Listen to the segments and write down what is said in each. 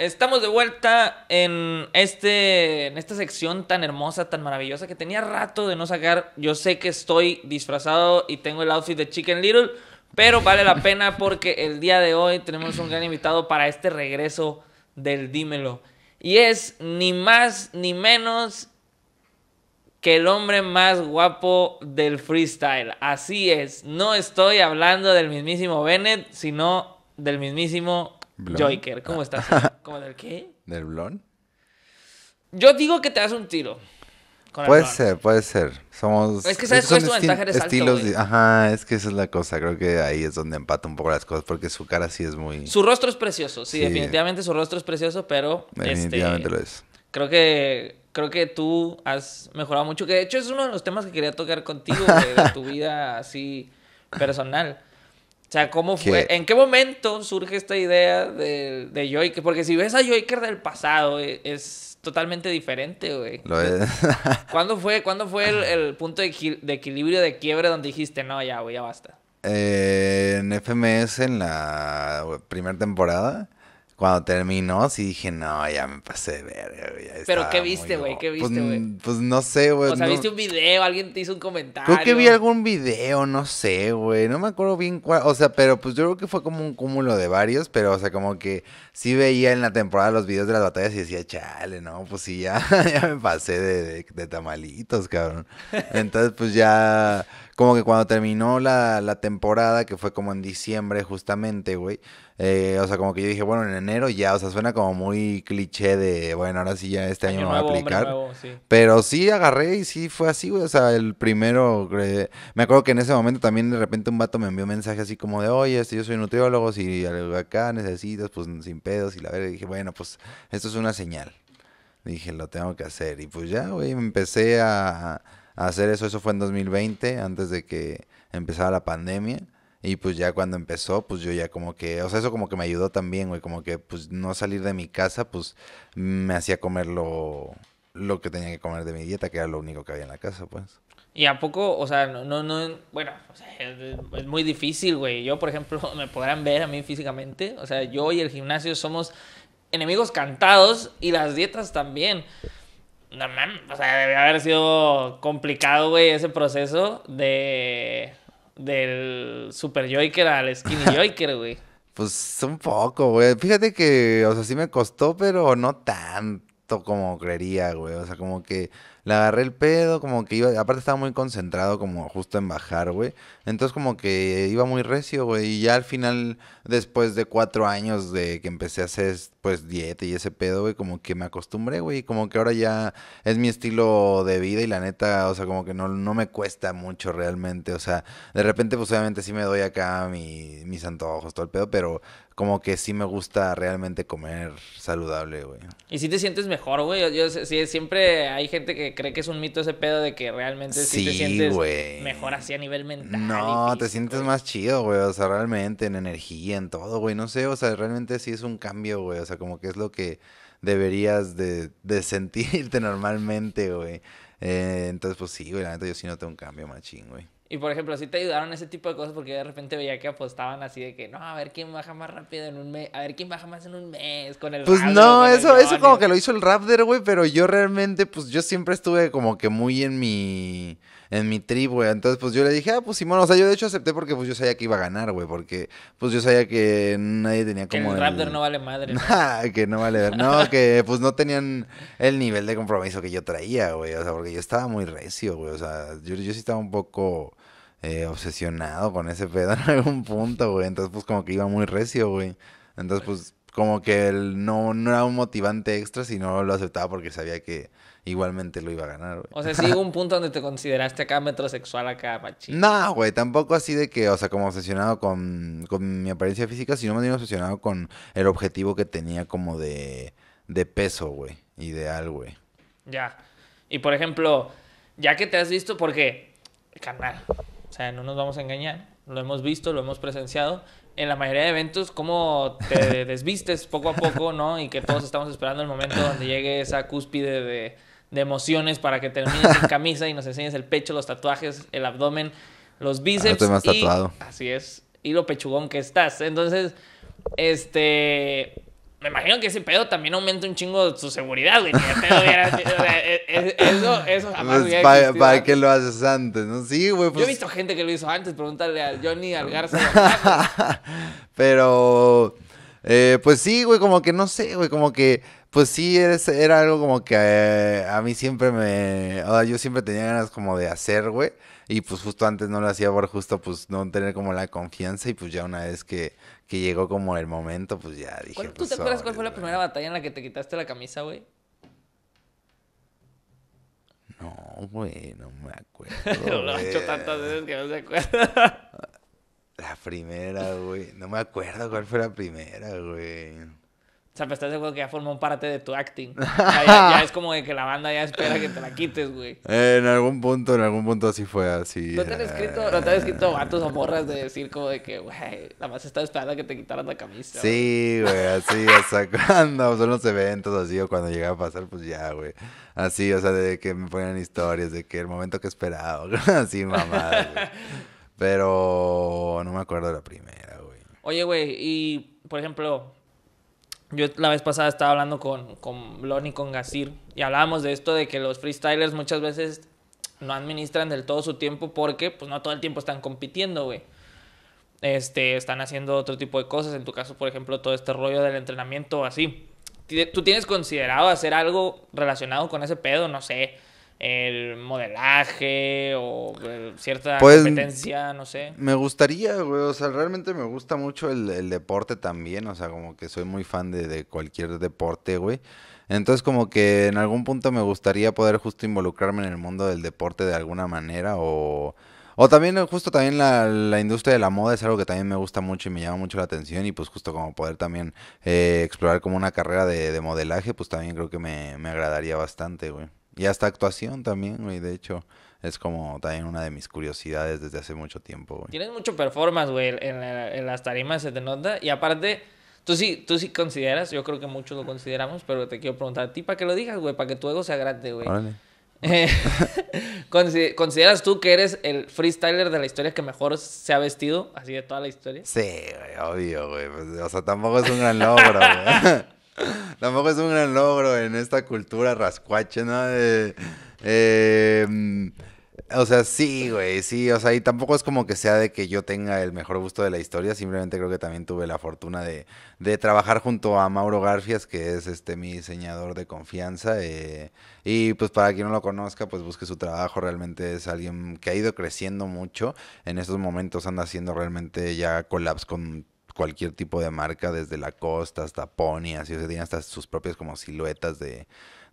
estamos de vuelta en, este, en esta sección tan hermosa, tan maravillosa que tenía rato de no sacar. Yo sé que estoy disfrazado y tengo el outfit de Chicken Little, pero vale la pena porque el día de hoy tenemos un gran invitado para este regreso del Dímelo. Y es ni más ni menos que el hombre más guapo del freestyle. Así es, no estoy hablando del mismísimo Bennett, sino del mismísimo ¿cómo estás? Ah. ¿Cómo del qué? ¿Del blon? Yo digo que te das un tiro. puede ser, puede ser. Somos. Es que sabes cuál es tu ventaja estilos, Ajá, es que esa es la cosa. Creo que ahí es donde empata un poco las cosas porque su cara sí es muy. Su rostro es precioso, sí, definitivamente su rostro es precioso, pero. Definitivamente este, lo es. Creo que creo que tú has mejorado mucho. Que de hecho es uno de los temas que quería tocar contigo, de tu vida así personal. O sea, ¿cómo fue? ¿En qué momento surge esta idea de, de Joker? Porque si ves a Joker del pasado, e, es totalmente diferente, güey. Lo es. ¿Cuándo fue, ¿cuándo fue el, punto de, equilibrio, de quiebre, donde dijiste, no, ya, güey, ya basta? Eh, en FMS, en la primera temporada, cuando terminó, sí dije, no, ya me pasé de verga, Pero ¿qué viste, güey? ¿Qué viste, güey? Pues, pues, no sé, güey. O sea, viste un video, alguien te hizo un comentario. Creo que vi algún video, no sé, güey. No me acuerdo bien cuál. O sea, pero pues yo creo que fue como un cúmulo de varios, pero o sea, como que sí veía en la temporada los videos de las batallas y decía, chale, no, pues sí, ya, ya me pasé de, tamalitos, cabrón. Entonces, pues ya, como que cuando terminó la, la temporada, que fue como en diciembre justamente, güey eh, o sea, como que yo dije, bueno, en enero ya, o sea, suena como muy cliché de, bueno, ahora sí ya este año, me va a aplicar. Pero sí agarré y sí fue así, güey. O sea, el primero, eh, me acuerdo que en ese momento también de repente un vato me envió un mensaje así como de, oye, este, yo soy nutriólogo, si acá necesitas, pues sin pedos. Y la verdad, dije, bueno, pues esto es una señal. Dije, lo tengo que hacer. Y pues ya, güey, empecé a, a hacer eso. Eso fue en 2020, antes de que empezara la pandemia. Y pues ya cuando empezó, pues yo ya como que, o sea, eso como que me ayudó también, güey, como que pues no salir de mi casa, pues me hacía comer lo, lo que tenía que comer de mi dieta, que era lo único que había en la casa, pues. Y a poco, o sea, no, no, bueno, o sea, es, muy difícil, güey. Yo, por ejemplo, me podrán ver a mí físicamente, o sea, yo y el gimnasio somos enemigos cantados y las dietas también. No o sea, debe haber sido complicado, güey, ese proceso de del Super Joker al Skinny Joker, güey. Pues un poco, güey. Fíjate que, o sea, sí me costó, pero no tanto como creería, güey. O sea, como que le agarré el pedo, como que iba, aparte estaba muy concentrado como justo en bajar, güey. Entonces como que iba muy recio, güey. Y ya al final, después de cuatro años de que empecé a hacer pues dieta y ese pedo, güey, como que me acostumbré, güey. Como que ahora ya es mi estilo de vida y la neta, o sea, como que no, no me cuesta mucho realmente. O sea, de repente pues obviamente sí me doy acá mi, mis antojos, todo el pedo, pero como que sí me gusta realmente comer saludable, güey. Y si te sientes mejor, güey. Yo, yo, siempre hay gente que cree que es un mito ese pedo de que realmente sí, te sientes mejor así a nivel mental. No, te sientes más chido, güey. O sea, realmente en energía, en todo, güey. No sé, o sea, realmente sí es un cambio, güey. O sea, como que es lo que deberías de, sentirte normalmente, güey. Eh, entonces, pues sí, güey, la neta yo sí noté un cambio machín, güey. Y por ejemplo, si te ayudaron ese tipo de cosas porque de repente veía que apostaban así de que, no, a ver quién baja más rápido en un mes, a ver quién baja más en un mes con el Pues no, eso, eso como que lo hizo el Raptor, güey, pero yo realmente, pues yo siempre estuve como que muy en mi, en mi trip, güey. Entonces, pues yo le dije, ah, pues Simón, o sea, yo de hecho acepté porque pues yo sabía que iba a ganar, güey, porque pues yo sabía que nadie tenía como... Que el, Raptor no vale madre. ¿no? que no vale, ver. no, que pues no tenían el nivel de compromiso que yo traía, güey, o sea, porque yo estaba muy recio, güey, o sea, yo, yo sí estaba un poco eh, obsesionado con ese pedo en algún punto, güey. Entonces, pues como que iba muy recio, güey. Entonces, pues como que él no, no era un motivante extra, sino lo aceptaba porque sabía que igualmente lo iba a ganar, güey. O sea, sí hubo un punto donde te consideraste acá metrosexual, acá machín. No, güey, tampoco así de que, o sea, como obsesionado con, con mi apariencia física, sino más bien obsesionado con el objetivo que tenía como de, de peso, güey, ideal, güey. Ya. Y por ejemplo, ya que te has visto, porque, canal, sea, no nos vamos a engañar. Lo hemos visto, lo hemos presenciado. En la mayoría de eventos, cómo te desvistes poco a poco, ¿no? Y que todos estamos esperando el momento donde llegue esa cúspide de, emociones para que termines en camisa y nos enseñes el pecho, los tatuajes, el abdomen, los ah, bíceps. más tatuado. Así es. Y lo pechugón que estás. Entonces, este me imagino que ese pedo también aumenta un chingo su seguridad, güey. E, e, eso, eso jamás pues, para, para qué lo haces antes, ¿no? Sí, güey. Yo he pues visto gente que lo hizo antes, pregúntale a Johnny, al Garza. Ah, Pero, eh, pues sí, güey, como que no sé, güey, como que pues sí, era algo como que eh, a mí siempre me... O sea, yo siempre tenía ganas como de hacer, güey. Y pues justo antes no lo hacía por justo pues no tener como la confianza y pues ya una vez que, llegó como el momento, pues ya dije... Pues, ¿Tú te acuerdas cuál fue la primera batalla en la que te quitaste la camisa, güey? No, güey, no me acuerdo. lo he hecho tantas veces que no se acuerda. La primera, güey. No me acuerdo cuál fue la primera, güey sea, pero estás de que ya formó parte de tu acting. ya, es como de que la banda ya espera que te la quites, güey. Eh, en algún punto, en algún punto así fue así. ¿No te han eh. escrito, ¿no te han escrito morras de decir como de que, güey, nada más estaba esperando que te quitaran la camisa? Sí, güey, así, o sea, cuando son los eventos así o cuando llegaba a pasar, pues ya, güey. Así, o sea, de que me ponían historias, de que el momento que esperaba, así, mamá. Pero no me acuerdo de la primera, güey. Oye, güey, y por ejemplo, yo la vez pasada estaba hablando con, con Blon y con Gasir y hablábamos de esto de que los freestylers muchas veces no administran del todo su tiempo porque pues no todo el tiempo están compitiendo, güey. Este, están haciendo otro tipo de cosas, en tu caso, por ejemplo, todo este rollo del entrenamiento así. ¿Tú tienes considerado hacer algo relacionado con ese pedo? No sé, el modelaje o eh, cierta pues, competencia, no sé. Me gustaría, güey, o sea, realmente me gusta mucho el, deporte también, o sea, como que soy muy fan de, cualquier deporte, güey. Entonces como que en algún punto me gustaría poder justo involucrarme en el mundo del deporte de alguna manera o... O también, eh, justo también la, industria de la moda es algo que también me gusta mucho y me llama mucho la atención. Y pues justo como poder también eh, explorar como una carrera de, modelaje, pues también creo que me, me agradaría bastante, güey. Y hasta actuación también, güey. De hecho, es como también una de mis curiosidades desde hace mucho tiempo, güey. Tienes mucho performance, güey. En, las tarimas se te nota. Y aparte, tú sí, tú sí consideras, yo creo que muchos lo consideramos, pero te quiero preguntar a ti para que lo digas, güey, para que tu ego sea grande, güey. Eh, ¿Consideras tú que eres el freestyler de la historia que mejor se ha vestido, así de toda la historia? Sí, güey, obvio, güey. Pues, o sea, tampoco es un gran logro, güey. Tampoco es un gran logro en esta cultura rascuache, ¿no? Em, o sea, sí, güey, sí. O sea, y tampoco es como que sea de que yo tenga el mejor gusto de la historia. Simplemente creo que también tuve la fortuna de, de trabajar junto a Mauro Garfias, que es este mi diseñador de confianza. Eh, y pues para quien no lo conozca, pues busque su trabajo. Realmente es alguien que ha ido creciendo mucho. En estos momentos anda haciendo realmente ya collabs con cualquier tipo de marca, desde la costa hasta Pony, así, o sea, tienen hasta sus propias como siluetas de,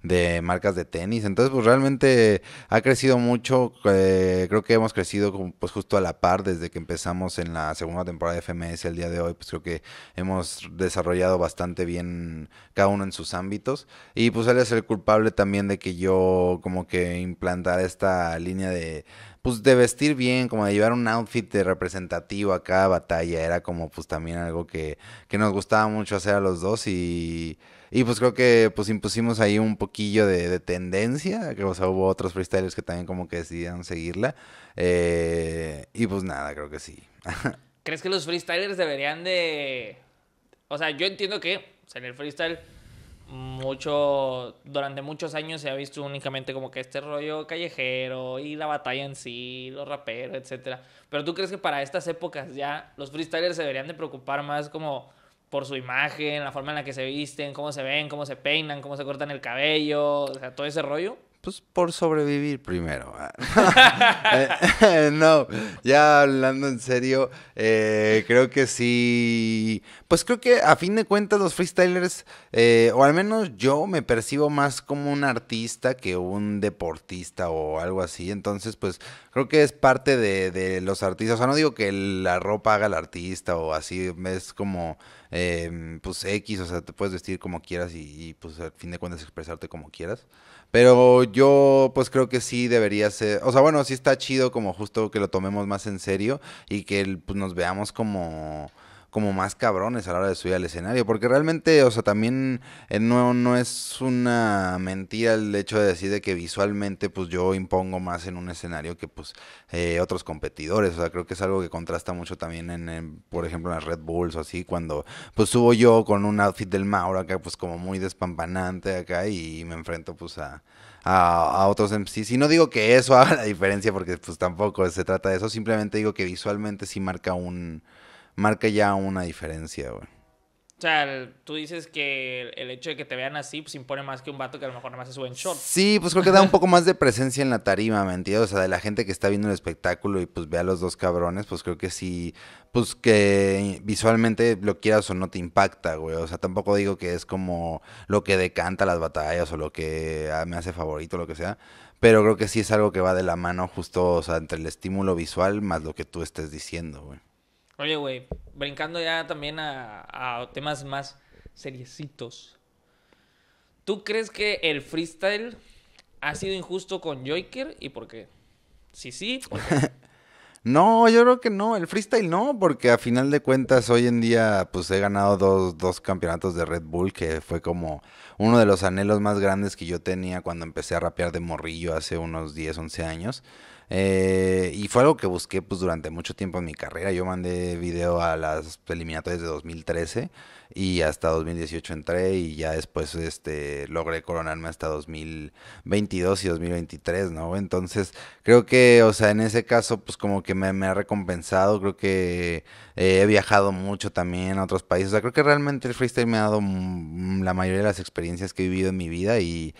de marcas de tenis. Entonces, pues realmente ha crecido mucho. Eh, creo que hemos crecido pues justo a la par desde que empezamos en la segunda temporada de FMS el día de hoy. Pues creo que hemos desarrollado bastante bien cada uno en sus ámbitos. Y pues él es el culpable también de que yo como que implantara esta línea de pues de vestir bien, como de llevar un outfit representativo a cada batalla, era como pues también algo que, que nos gustaba mucho hacer a los dos y y pues creo que pues impusimos ahí un poquillo de, tendencia, que o sea, hubo otros freestylers que también como que decidieron seguirla. Eh, y pues nada, creo que sí. ¿Crees que los freestylers deberían de... O sea, yo entiendo que en el freestyle mucho, durante muchos años se ha visto únicamente como que este rollo callejero y la batalla en sí, los raperos, etc. Pero tú crees que para estas épocas ya los freestylers se deberían de preocupar más como por su imagen, la forma en la que se visten, cómo se ven, cómo se peinan, cómo se cortan el cabello, o sea, todo ese rollo. Pues por sobrevivir primero. Ah. Eh, no, ya hablando en serio, eh, creo que sí. Pues creo que a fin de cuentas los freestylers, eh, o al menos yo me percibo más como un artista que un deportista o algo así. Entonces, pues creo que es parte de, de los artistas. O sea, no digo que la ropa haga al artista o así, es como Em, pues X, o sea, te puedes vestir como quieras y, pues al fin de cuentas expresarte como quieras. Pero yo pues creo que sí debería ser, o sea, bueno, sí está chido como justo que lo tomemos más en serio y que pues, nos veamos como como más cabrones a la hora de subir al escenario, porque realmente, o sea, también eh, no, no es una mentira el hecho de decir de que visualmente pues yo impongo más en un escenario que pues eh, otros competidores, o sea, creo que es algo que contrasta mucho también en, por ejemplo, en las Red Bulls o así, cuando pues subo yo con un outfit del Mauro acá pues como muy despampanante acá y me enfrento pues a, a, a, otros MCs. Em, y no digo que eso haga la diferencia, porque pues tampoco se trata de eso. Simplemente digo que visualmente sí marca un, marca ya una diferencia, güey. O sea, tú dices que el hecho de que te vean así, pues impone más que un vato que a lo mejor nada más es buen short. Sí, pues creo que da un poco más de presencia en la tarima, ¿me entiendes? O sea, de la gente que está viendo el espectáculo y pues ve a los dos cabrones, pues creo que sí, pues que visualmente lo quieras o no te impacta, güey. O sea, tampoco digo que es como lo que decanta las batallas o lo que ah, me hace favorito, o lo que sea. Pero creo que sí es algo que va de la mano justo, o sea, entre el estímulo visual más lo que tú estés diciendo, güey. Oye, güey, brincando ya también a, temas más seriecitos. ¿Tú crees que el freestyle ha sido injusto con Joker y por qué? Sí, sí. no, yo creo que no. El freestyle no, porque a final de cuentas hoy en día pues he ganado dos, dos campeonatos de Red Bull, que fue como uno de los anhelos más grandes que yo tenía cuando empecé a rapear de morrillo hace unos 10, 11 años. Eh, y fue algo que busqué pues, durante mucho tiempo en mi carrera. Yo mandé video a las eliminatorias de 2013 y hasta 2018 entré y ya después este logré coronarme hasta 2022 y 2023, ¿no? Entonces creo que, o sea, en ese caso pues como que me, ha recompensado, creo que eh, he viajado mucho también a otros países, o sea, creo que realmente el freestyle me ha dado la mayoría de las experiencias que he vivido en mi vida y,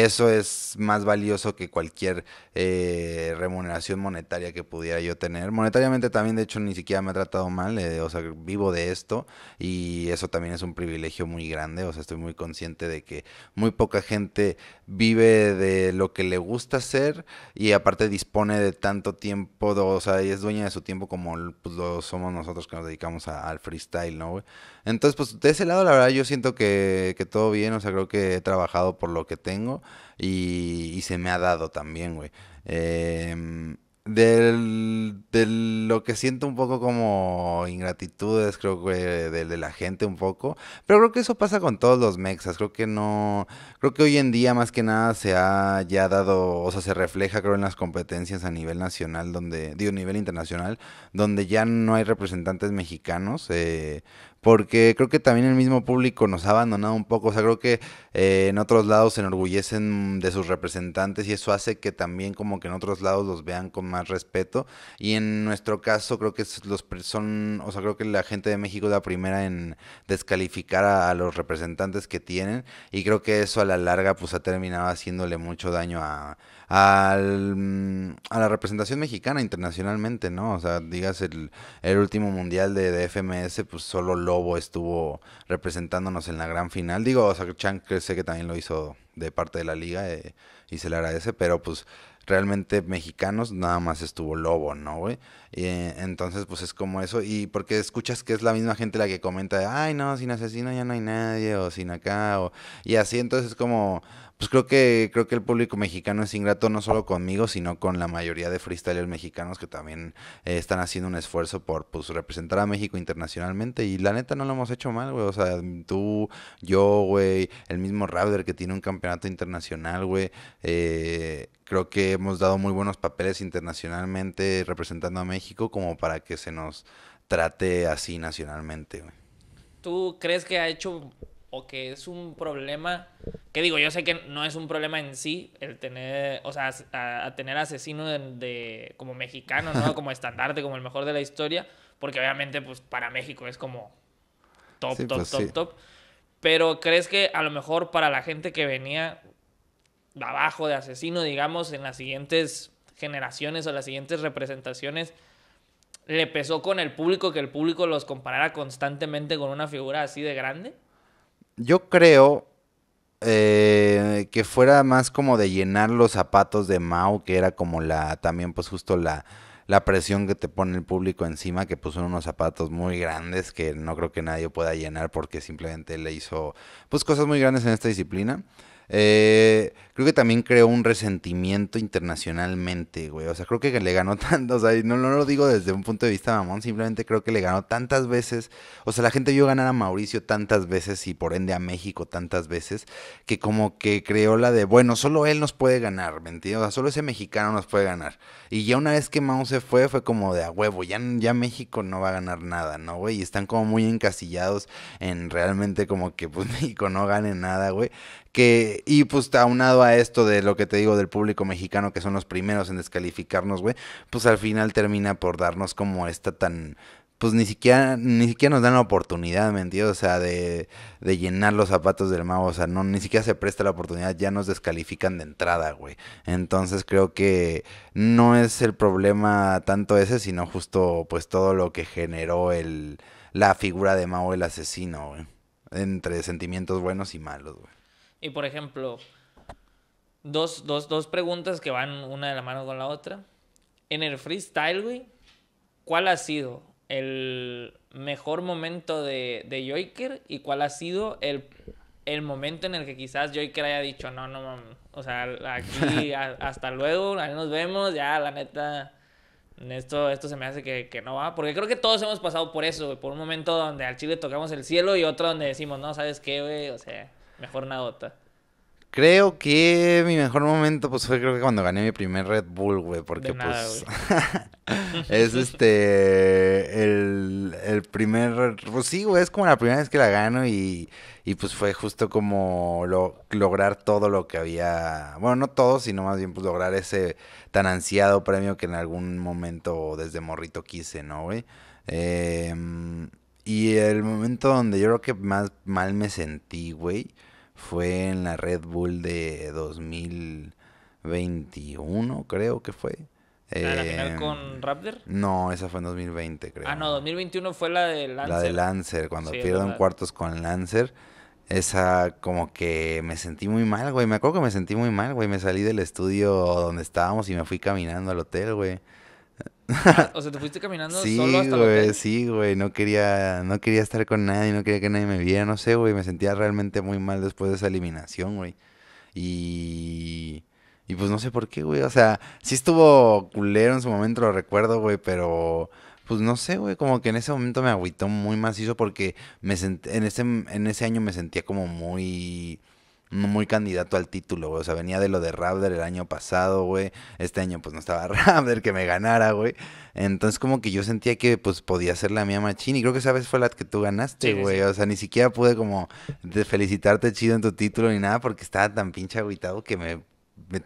eso es más valioso que cualquier eh, remuneración monetaria que pudiera yo tener. Monetariamente también, de hecho, ni siquiera me ha tratado mal, eh, o sea, vivo de esto y eso también es un privilegio muy grande, o sea, estoy muy consciente de que muy poca gente vive de lo que le gusta hacer y aparte dispone de tanto tiempo, o sea, y es dueña de su tiempo como pues, lo somos nosotros que nos dedicamos al freestyle, ¿no? Entonces, pues de ese lado, la verdad, yo siento que, todo bien, o sea, creo que he trabajado por lo que tengo y, y se me ha dado también, güey. Eh, de lo que siento un poco como ingratitudes, creo que de, de, la gente un poco. Pero creo que eso pasa con todos los mexas. Creo que no. Creo que hoy en día más que nada se ha ya dado. O sea, se refleja, creo, en las competencias a nivel nacional, donde. Digo, nivel internacional, donde ya no hay representantes mexicanos. Eh, porque creo que también el mismo público nos ha abandonado un poco. O sea, creo que eh, en otros lados se enorgullecen de sus representantes y eso hace que también como que en otros lados los vean con más respeto. Y en nuestro caso creo que los son, o sea, creo que la gente de México es la primera en descalificar a, los representantes que tienen y creo que eso a la larga pues ha terminado haciéndole mucho daño a, mm, la representación mexicana internacionalmente, ¿no? O sea, digas el, último mundial de, de FMS pues solo Lobo estuvo representándonos en la gran final. Digo, o sea, sé que también lo hizo de parte de la liga eh, y se le agradece, pero pues realmente mexicanos, nada más estuvo Lobo, ¿no, güey? Eh, entonces, pues es como eso. Y porque escuchas que es la misma gente la que comenta ay, no, sin asesino ya no hay nadie, o sin acá, o... Y así, entonces es como, pues creo que, creo que el público mexicano es ingrato no solo conmigo, sino con la mayoría de freestylers mexicanos que también eh, están haciendo un esfuerzo por, pues, representar a México internacionalmente. Y la neta no lo hemos hecho mal, güey. O sea, tú, yo, güey, el mismo Raptor que tiene un campeonato internacional, güey. Eh, creo que hemos dado muy buenos papeles internacionalmente representando a México como para que se nos trate así nacionalmente. ¿Tú crees que ha hecho o que es un problema? Que digo, yo sé que no es un problema en sí el tener, o sea, a, tener asesino de, como mexicano, ¿no? Como estandarte, como el mejor de la historia, porque obviamente pues para México es como top, top, pues top, top. Pero crees que a lo mejor para la gente que venía abajo de asesino, digamos, en las siguientes generaciones o las siguientes representaciones, le pesó con el público que el público los comparara constantemente con una figura así de grande? Yo creo eh, que fuera más como de llenar los zapatos de Mao, que era como la, también pues justo la, la presión que te pone el público encima, que puso unos zapatos muy grandes que no creo que nadie pueda llenar porque simplemente le hizo pues cosas muy grandes en esta disciplina. Eh, creo que también creó un resentimiento internacionalmente, güey. O sea, creo que le ganó tanto, o sea, no, no lo digo desde un punto de vista mamón, simplemente creo que le ganó tantas veces, o sea, la gente vio ganar a Mauricio tantas veces y por ende a México tantas veces, que como que creó la de, bueno, solo él nos puede ganar, ¿me entiendes? O sea, solo ese mexicano nos puede ganar. Y ya una vez que Mao se fue, fue como de a huevo, ya, ya México no va a ganar nada, ¿no, güey? Y están como muy encasillados en realmente como que pues México no gane nada, güey. Que, y pues aunado a esto de lo que te digo del público mexicano, que son los primeros en descalificarnos, güey, pues al final termina por darnos como esta tan, pues ni siquiera, ni siquiera nos dan la oportunidad, ¿me O sea, de, de, llenar los zapatos del Mao, o sea, no, ni siquiera se presta la oportunidad, ya nos descalifican de entrada, güey. Entonces creo que no es el problema tanto ese, sino justo pues todo lo que generó el, la figura de Mao el asesino, güey. Entre sentimientos buenos y malos, güey. Y por ejemplo, Dos, dos, dos preguntas que van una de la mano con la otra. En el freestyle, güey, ¿cuál ha sido el mejor momento de, de Joker y cuál ha sido el, momento en el que quizás Joker haya dicho, no, no, o sea, aquí hasta luego, ahí nos vemos, ya, la neta, esto, esto se me hace que, no va, porque creo que todos hemos pasado por eso, por un momento donde al chile tocamos el cielo y otro donde decimos, no, ¿sabes qué, güey? O sea, mejor otra. Creo que mi mejor momento, pues fue creo que cuando gané mi primer Red Bull, güey, porque pues es este, el, el primer, pues sí, güey, es como la primera vez que la gano y, y pues fue justo como lograr todo lo que había, bueno, no todo, sino más bien pues lograr ese tan ansiado premio que en algún momento desde morrito quise, ¿no, güey? Em, y el momento donde yo creo que más mal me sentí, güey fue en la Red Bull de 2021, creo que fue. ¿La final em, con Raptor? No, esa fue en 2020, creo. Ah, no, 2021 fue la de Lancer. La de Lancer, cuando pierdo en cuartos con Lancer. Esa como que me sentí muy mal, güey. Me acuerdo que me sentí muy mal, güey. Me salí del estudio donde estábamos y me fui caminando al hotel, güey. o sea, te fuiste caminando sí, solo hasta güey, Sí, güey, no quería, no quería estar con nadie, no quería que nadie me viera, no sé, güey, me sentía realmente muy mal después de esa eliminación, güey. Y... Y pues no sé por qué, güey. O sea, sí estuvo culero en su momento, lo recuerdo, güey, pero pues no sé, güey, como que en ese momento me agüitó muy macizo porque me senté en, ese, en ese año me sentía como muy muy candidato al título, güey. O sea, venía de lo de Raptor el año pasado, güey. Este año, pues no estaba Raptor que me ganara, güey. Entonces, como que yo sentía que, pues, podía ser la mía machín. Y creo que esa vez fue la que tú ganaste, güey. O sea, ni siquiera pude, como, felicitarte chido en tu título ni nada, porque estaba tan pinche agüitado que me,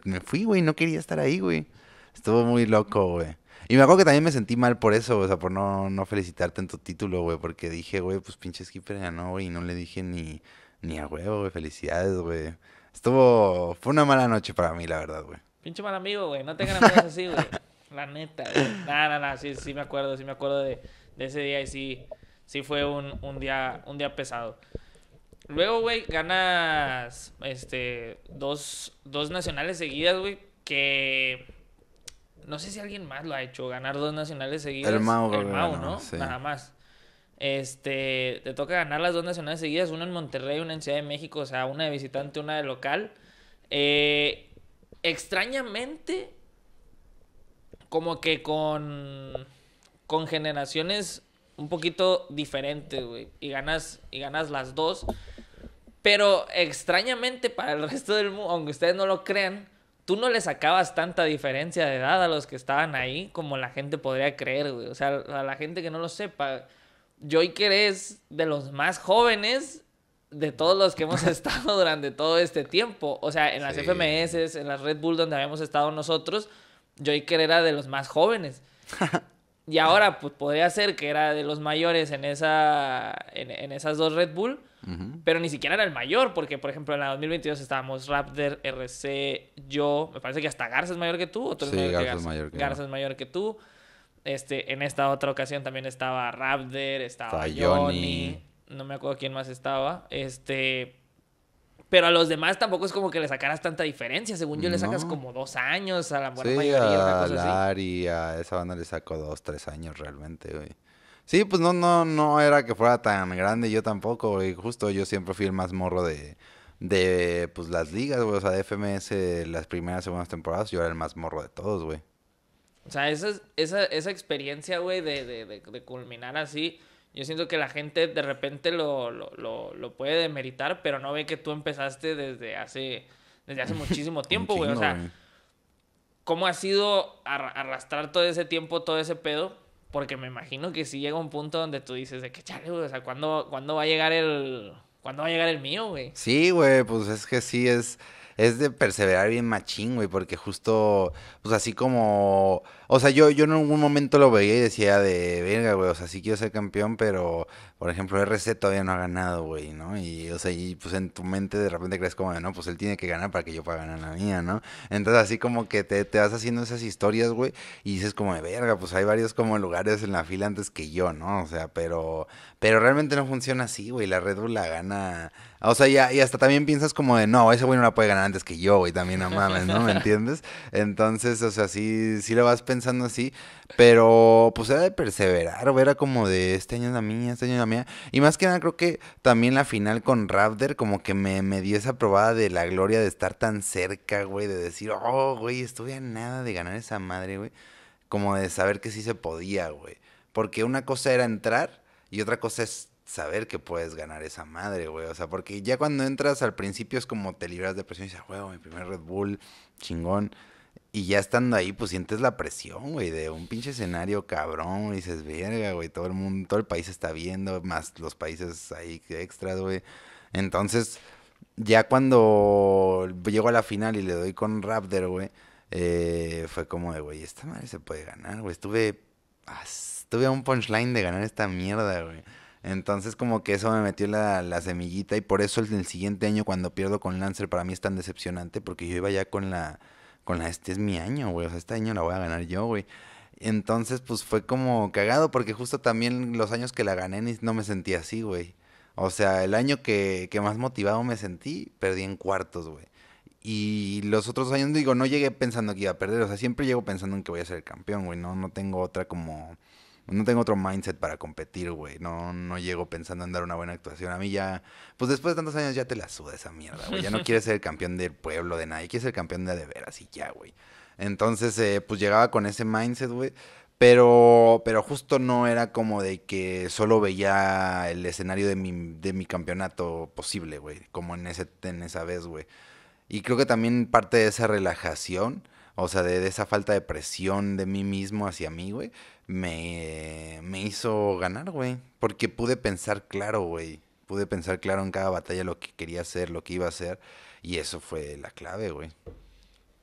me, fui, güey. No quería estar ahí, güey. Estuvo muy loco, güey. Y me acuerdo que también me sentí mal por eso, o sea, por no, no felicitarte en tu título, güey, porque dije, güey, pues pinche Skipper no, güey, y no le dije ni, ni a huevo, güey. Felicidades, güey. Estuvo. Fue una mala noche para mí, la verdad, güey. Pinche mal amigo, güey. No tengan amigos así, güey. La neta, güey. nada nah, Sí, sí me acuerdo. Sí me acuerdo de, de ese día y sí. Sí fue un, un, día, un día pesado. Luego, güey, ganas este, dos, dos nacionales seguidas, güey. Que no sé si alguien más lo ha hecho, ganar dos nacionales seguidas. El Mau, El Mau, ¿no? Nada más. Este, te toca ganar las dos nacionales seguidas, una en Monterrey, una en Ciudad de México, o sea, una de visitante, una de local. Eh, extrañamente, como que con, con generaciones un poquito diferentes, güey, y ganas, y ganas las dos. Pero extrañamente para el resto del mundo, aunque ustedes no lo crean, tú no le sacabas tanta diferencia de edad a los que estaban ahí como la gente podría creer, güey. O sea, a la gente que no lo sepa, Joyker es de los más jóvenes de todos los que hemos estado durante todo este tiempo. O sea, en las FMS, en las Red Bull donde habíamos estado nosotros, Joyker era de los más jóvenes. y ahora, pues podría ser que era de los mayores en, esa, en, esas dos Red Bull, pero ni siquiera era el mayor, porque por ejemplo en la 2022 estábamos Raptor, RC, yo, me parece que hasta Garza es mayor que tú, otro Es que Garza es mayor que tú. Este, en esta otra ocasión también estaba Raptor, estaba Johnny. No me acuerdo quién más estaba. Este. Pero a los demás tampoco es como que le sacaras tanta diferencia. Según yo, le sacas como dos años a la buena sí, mayoría. a Larry, a esa banda le saco dos, tres años realmente, güey. Sí, pues no, no, no era que fuera tan grande yo tampoco, güey. Justo yo siempre fui el más morro de, de pues las ligas, O sea, de FMS, las primeras, segundas temporadas, yo era el más morro de todos, güey. O sea, esa, esa, esa experiencia, güey, de, de, de, culminar así, yo siento que la gente de repente lo, lo, lo, lo, puede demeritar, pero no ve que tú empezaste desde hace, desde hace muchísimo tiempo, güey. o sea, ¿cómo ha sido arrastrar todo ese tiempo, todo ese pedo? Porque me imagino que sí llega un punto donde tú dices, de qué chale, güey, o sea, ¿cuándo, ¿cuándo va a llegar el... ¿Cuándo va a llegar el mío, güey? Sí, güey, pues es que sí es es de perseverar bien machín, güey, porque justo, pues así como, o sea, yo, yo en algún momento lo veía y decía de, verga, güey, o sea, sí quiero ser campeón, pero, por ejemplo, RC todavía no ha ganado, güey, ¿no? Y, o sea, y pues en tu mente de repente crees como, de, no, pues él tiene que ganar para que yo pueda ganar la mía, ¿no? Entonces así como que te, te vas haciendo esas historias, güey, y dices como, de verga, pues hay varios como lugares en la fila antes que yo, ¿no? O sea, pero, pero realmente no funciona así, güey, la Red Bull la gana o sea, ya, y hasta también piensas como de, no, ese güey no la puede ganar antes que yo, güey, también no mames, ¿no? ¿Me entiendes? Entonces, o sea, sí, sí lo vas pensando así, pero pues era de perseverar, o era como de, este año es la mía, este año es la mía. Y más que nada creo que también la final con Raptor como que me, me dio esa probada de la gloria de estar tan cerca, güey, de decir, oh, güey, estuve a nada de ganar esa madre, güey. Como de saber que sí se podía, güey. Porque una cosa era entrar y otra cosa es saber que puedes ganar esa madre, güey. O sea, porque ya cuando entras al principio es como te libras de presión y dices, ah, huevo, mi primer Red Bull, chingón. Y ya estando ahí, pues sientes la presión, güey, de un pinche escenario cabrón. Y dices, verga, güey, todo el mundo, todo el país está viendo, más los países ahí extras, güey. Entonces, ya cuando llego a la final y le doy con Raptor, güey, eh, fue como de, güey, esta madre se puede ganar, güey. Estuve, estuve a un punchline de ganar esta mierda, güey. Entonces como que eso me metió la, semillita y por eso el, siguiente año cuando pierdo con Lancer para mí es tan decepcionante porque yo iba ya con la, con la, este es mi año, güey, o sea, este año la voy a ganar yo, güey. Entonces pues fue como cagado porque justo también los años que la gané no me sentí así, güey. O sea, el año que, que más motivado me sentí, perdí en cuartos, güey. Y los otros años, digo, no llegué pensando que iba a perder. O sea, siempre llego pensando en que voy a ser campeón, güey. No, no tengo otra como no tengo otro mindset para competir, güey. No, no llego pensando en dar una buena actuación. A mí ya, pues después de tantos años ya te la suda esa mierda, güey. Ya no quieres ser el campeón del pueblo, de nadie. Quieres ser el campeón de de veras y ya, güey. Entonces, eh, pues llegaba con ese mindset, güey. Pero, pero justo no era como de que solo veía el escenario de mi, de mi campeonato posible, güey. Como en, ese, en esa vez, güey. Y creo que también parte de esa relajación, o sea, de, de esa falta de presión de mí mismo hacia mí, güey, me, hizo ganar, güey. Porque pude pensar claro, güey. Pude pensar claro en cada batalla lo que quería hacer, lo que iba a hacer. Y eso fue la clave, güey.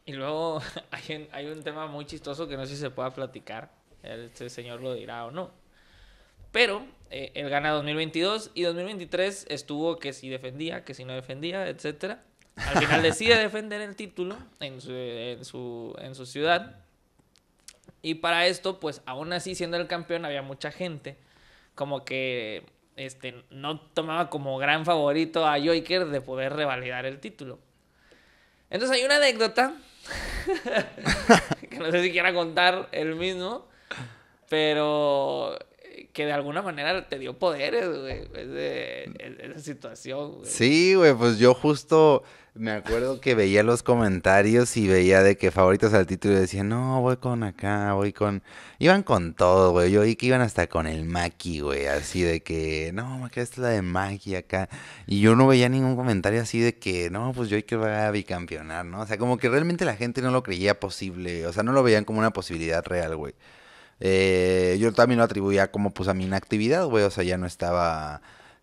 Y luego hay un, hay tema muy chistoso que no sé si se pueda platicar. Este señor lo dirá o no. Pero él eh, gana 2022 y 2023 estuvo que si defendía, que si no defendía, etcétera. Al final decide defender el título en su, en su, en su ciudad. Y para esto, pues aún así siendo el campeón había mucha gente como que este, no tomaba como gran favorito a Joker de poder revalidar el título. Entonces hay una anécdota que no sé si quiera contar el mismo, pero que de alguna manera te dio poderes, güey, esa situación. Güey. Sí, güey, pues yo justo me acuerdo que veía los comentarios y veía de que favoritos al título y decían, no, voy con acá, voy con... Iban con todo, güey. Yo vi que iban hasta con el Maki, güey. Así de que, no, acá esta es la de Maki acá. Y yo no veía ningún comentario así de que, no, pues yo hay que ir a bicampeonar, ¿no? O sea, como que realmente la gente no lo creía posible. O sea, no lo veían como una posibilidad real, güey. Eh, yo también lo atribuía como pues a mi inactividad, güey. O sea, ya no estaba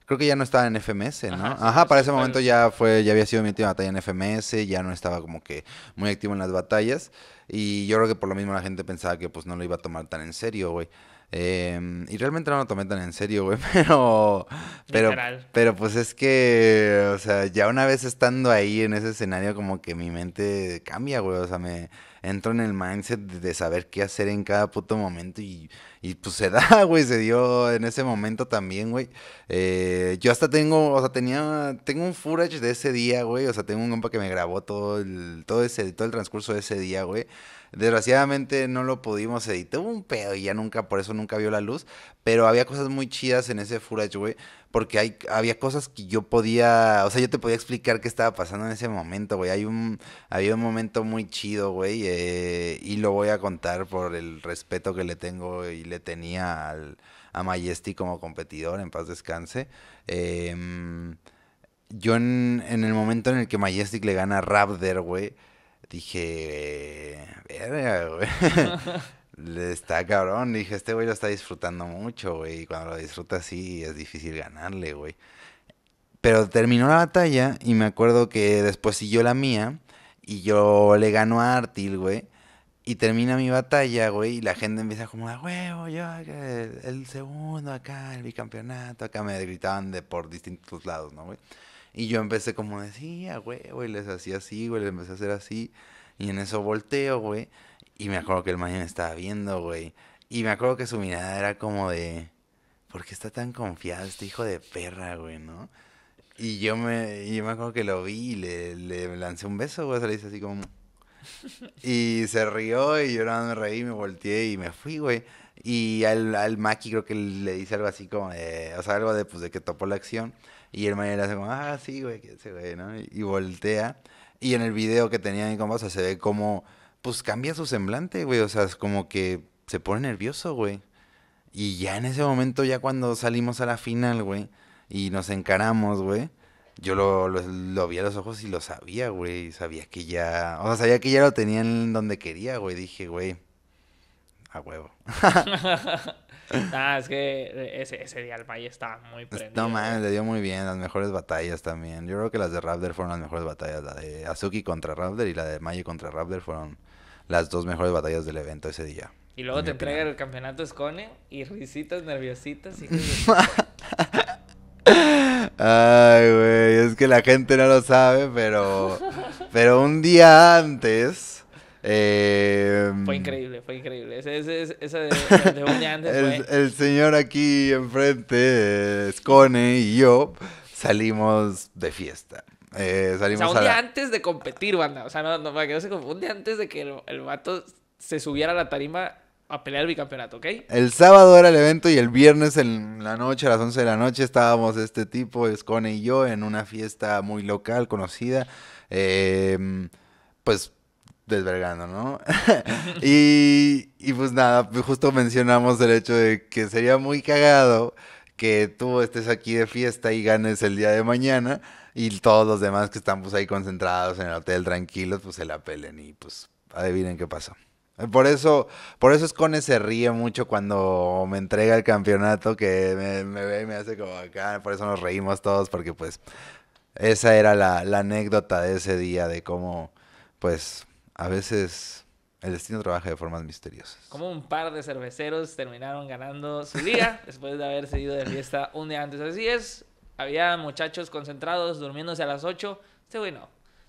Creo que ya no estaba en FMS, ¿no? Ajá, para ese momento ya fue, ya había sido mi última batalla en FMS, ya no estaba como que muy activo en las batallas. Y yo creo que por lo mismo la gente pensaba que pues no lo iba a tomar tan en serio, güey. Em, y realmente no lo tomé tan en serio, güey, pero, pero, pero pues es que, o sea, ya una vez estando ahí en ese escenario como que mi mente cambia, güey, o sea, me entro en el mindset de saber qué hacer en cada puto momento y, y pues se da, güey, se dio en ese momento también, güey. Eh, yo hasta tengo, o sea, tenía, tengo un footage de ese día, güey, o sea, tengo un compa que me grabó todo el, todo ese, todo el transcurso de ese día, güey. Desgraciadamente no lo pudimos editar, un pedo y ya nunca, por eso nunca vio la luz, pero había cosas muy chidas en ese Furage, güey, porque hay, había cosas que yo podía, o sea, yo te podía explicar qué estaba pasando en ese momento, güey. Hay un, había un momento muy chido, güey, eh, y lo voy a contar por el respeto que le tengo y le tenía a Majesty como competidor, en paz descanse. Em, yo en, en, el momento en el que Majestic le gana a Raptor, güey, dije, verga, güey. está cabrón. Dije, este güey lo está disfrutando mucho, güey. Y cuando lo disfruta así es difícil ganarle, güey. Pero terminó la batalla y me acuerdo que después siguió la mía y yo le gano a Artil, güey. Y termina mi batalla, güey, y la gente empieza como, a huevo, yo, el, el segundo acá, el bicampeonato, acá me gritaban de por distintos lados, ¿no, güey? Y yo empecé como decía, güey, les hacía así, güey, les empecé a hacer así. Y en eso volteo, güey. Y me acuerdo que el maño me estaba viendo, güey. Y me acuerdo que su mirada era como de, ¿por qué está tan confiado este hijo de perra, güey, no? Y yo me, me acuerdo que lo vi y le, le lancé un beso, güey, o le hice así como... Y se rió y yo nada me reí, me volteé y me fui, güey. Y al, al creo que le dice algo así como de, o sea, algo de, pues, de que topó la acción. Y el man hace como, ah, sí, güey, que ese güey, Y, voltea. Y en el video que tenía mi compa, o sea, se ve como, pues cambia su semblante, güey. O sea, es como que se pone nervioso, güey. Y ya en ese momento, ya cuando salimos a la final, güey, y nos encaramos, güey, yo lo, lo, vi a los ojos y lo sabía, güey. Sabía que ya, o sea, sabía que ya lo tenían donde quería, güey. Dije, güey, a huevo. Ah, es que ese, día el May estaba muy pues, prendido. No mames, le dio muy bien, las mejores batallas también. Yo creo que las de Raptor fueron las mejores batallas. La de Azuki contra Raptor y la de May contra Raptor fueron las dos mejores batallas del evento ese día. Y luego te entrega el campeonato Scone y risitas nerviositas. Ay, güey, es que la gente no lo sabe, pero, pero un día antes Em, fue increíble, fue increíble. Ese, de, el, señor aquí enfrente, Scone y yo, salimos de fiesta. salimos eh, o sea, un día antes de competir, banda. O sea, no, para que no se confunde antes de que el, vato se subiera a la tarima a pelear el bicampeonato, ¿ok? El sábado era el evento y el viernes en la noche, a las 11 de la noche, estábamos este tipo, Scone y yo, en una fiesta muy local, conocida. Em, pues desvergando, ¿no? y, pues nada, pues justo mencionamos el hecho de que sería muy cagado que tú estés aquí de fiesta y ganes el día de mañana y todos los demás que están pues ahí concentrados en el hotel tranquilos pues se la pelen y pues adivinen qué pasó. Por eso, por eso es con se ríe mucho cuando me entrega el campeonato que me, ve y me hace como acá, por eso nos reímos todos porque pues esa era la anécdota de ese día de cómo pues a veces el destino trabaja de formas misteriosas. Como un par de cerveceros terminaron ganando su día después de haber ido de fiesta un día antes. Así es, había muchachos concentrados durmiéndose a las 8. Este güey no.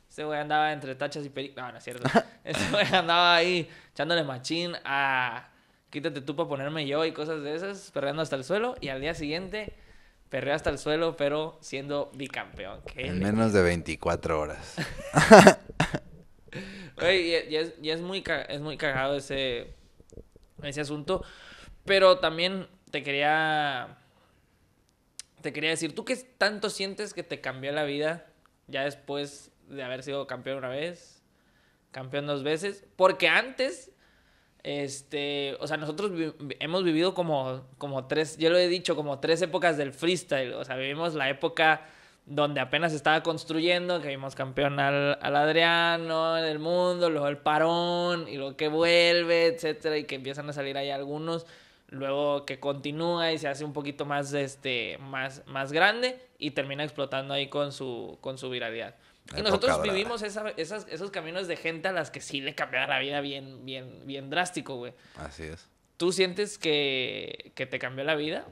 Este güey andaba entre tachas y peri... No, no es cierto. Este güey andaba ahí echándole machín a... Quítate tú para ponerme yo y cosas de esas, perreando hasta el suelo. Y al día siguiente perreó hasta el suelo, pero siendo bicampeón. En menos de 24 horas. Oye, y, es, muy, es muy cagado ese, ese asunto. Pero también te quería. Te quería decir, ¿tú qué tanto sientes que te cambió la vida ya después de haber sido campeón una vez? Campeón dos veces. Porque antes este, o sea, nosotros hemos vivido como, como tres, yo lo he dicho, como tres épocas del freestyle. O sea, vivimos la época donde apenas estaba construyendo, que vimos campeón al, Adriano en el mundo, luego el parón, y luego que vuelve, etcétera, y que empiezan a salir ahí algunos, luego que continúa y se hace un poquito más, este, más, más grande, y termina explotando ahí con su, con su viralidad. y nosotros vivimos esos caminos de gente a las que sí le cambió la vida bien, bien, bien drástico, güey. Así es. ¿Tú sientes que, te cambió la vida?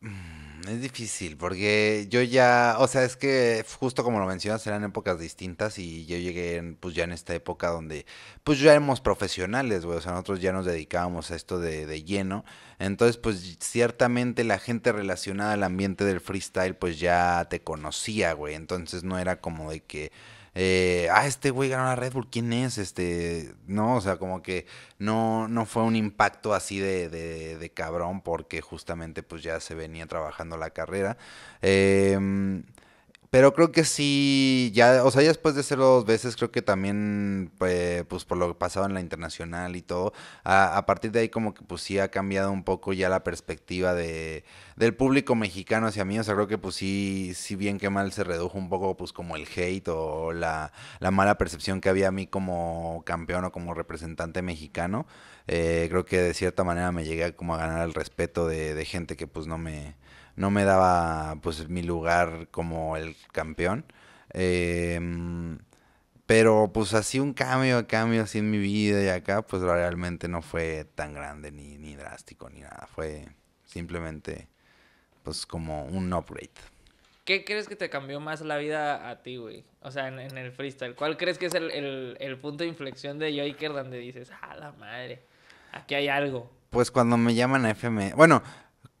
Mm. Mm, es difícil porque yo ya, o sea, es que justo como lo mencionas, eran épocas distintas y yo llegué pues ya en esta época donde pues ya éramos profesionales, güey, o sea, nosotros ya nos dedicábamos a esto de, de, lleno, entonces pues ciertamente la gente relacionada al ambiente del freestyle pues ya te conocía, güey, entonces no era como de que eh, ah, este güey ganó la Red Bull, ¿quién es? Este, no, o sea, como que no, no fue un impacto así de, de cabrón porque justamente pues ya se venía trabajando la carrera. Eh, pero creo que sí, ya, o sea, ya después de hacerlo dos veces, creo que también, eh, pues, por lo que pasaba en la internacional y todo, a, partir de ahí como que pues sí ha cambiado un poco ya la perspectiva de, del público mexicano hacia mí, o sea, creo que pues sí, sí bien que mal se redujo un poco pues como el hate o la, mala percepción que había a mí como campeón o como representante mexicano, eh, creo que de cierta manera me llegué como a ganar el respeto de, de gente que pues no me no me daba pues mi lugar como el campeón. Em, pero pues así un cambio a cambio así en mi vida y acá, pues realmente no fue tan grande ni, drástico ni nada. Fue simplemente pues como un upgrade. ¿Qué crees que te cambió más la vida a ti, güey? O sea, en, el freestyle. ¿Cuál crees que es el, punto de inflexión de Joker donde dices, a ¡Ah, la madre, aquí hay algo? Pues cuando me llaman a FM. Bueno,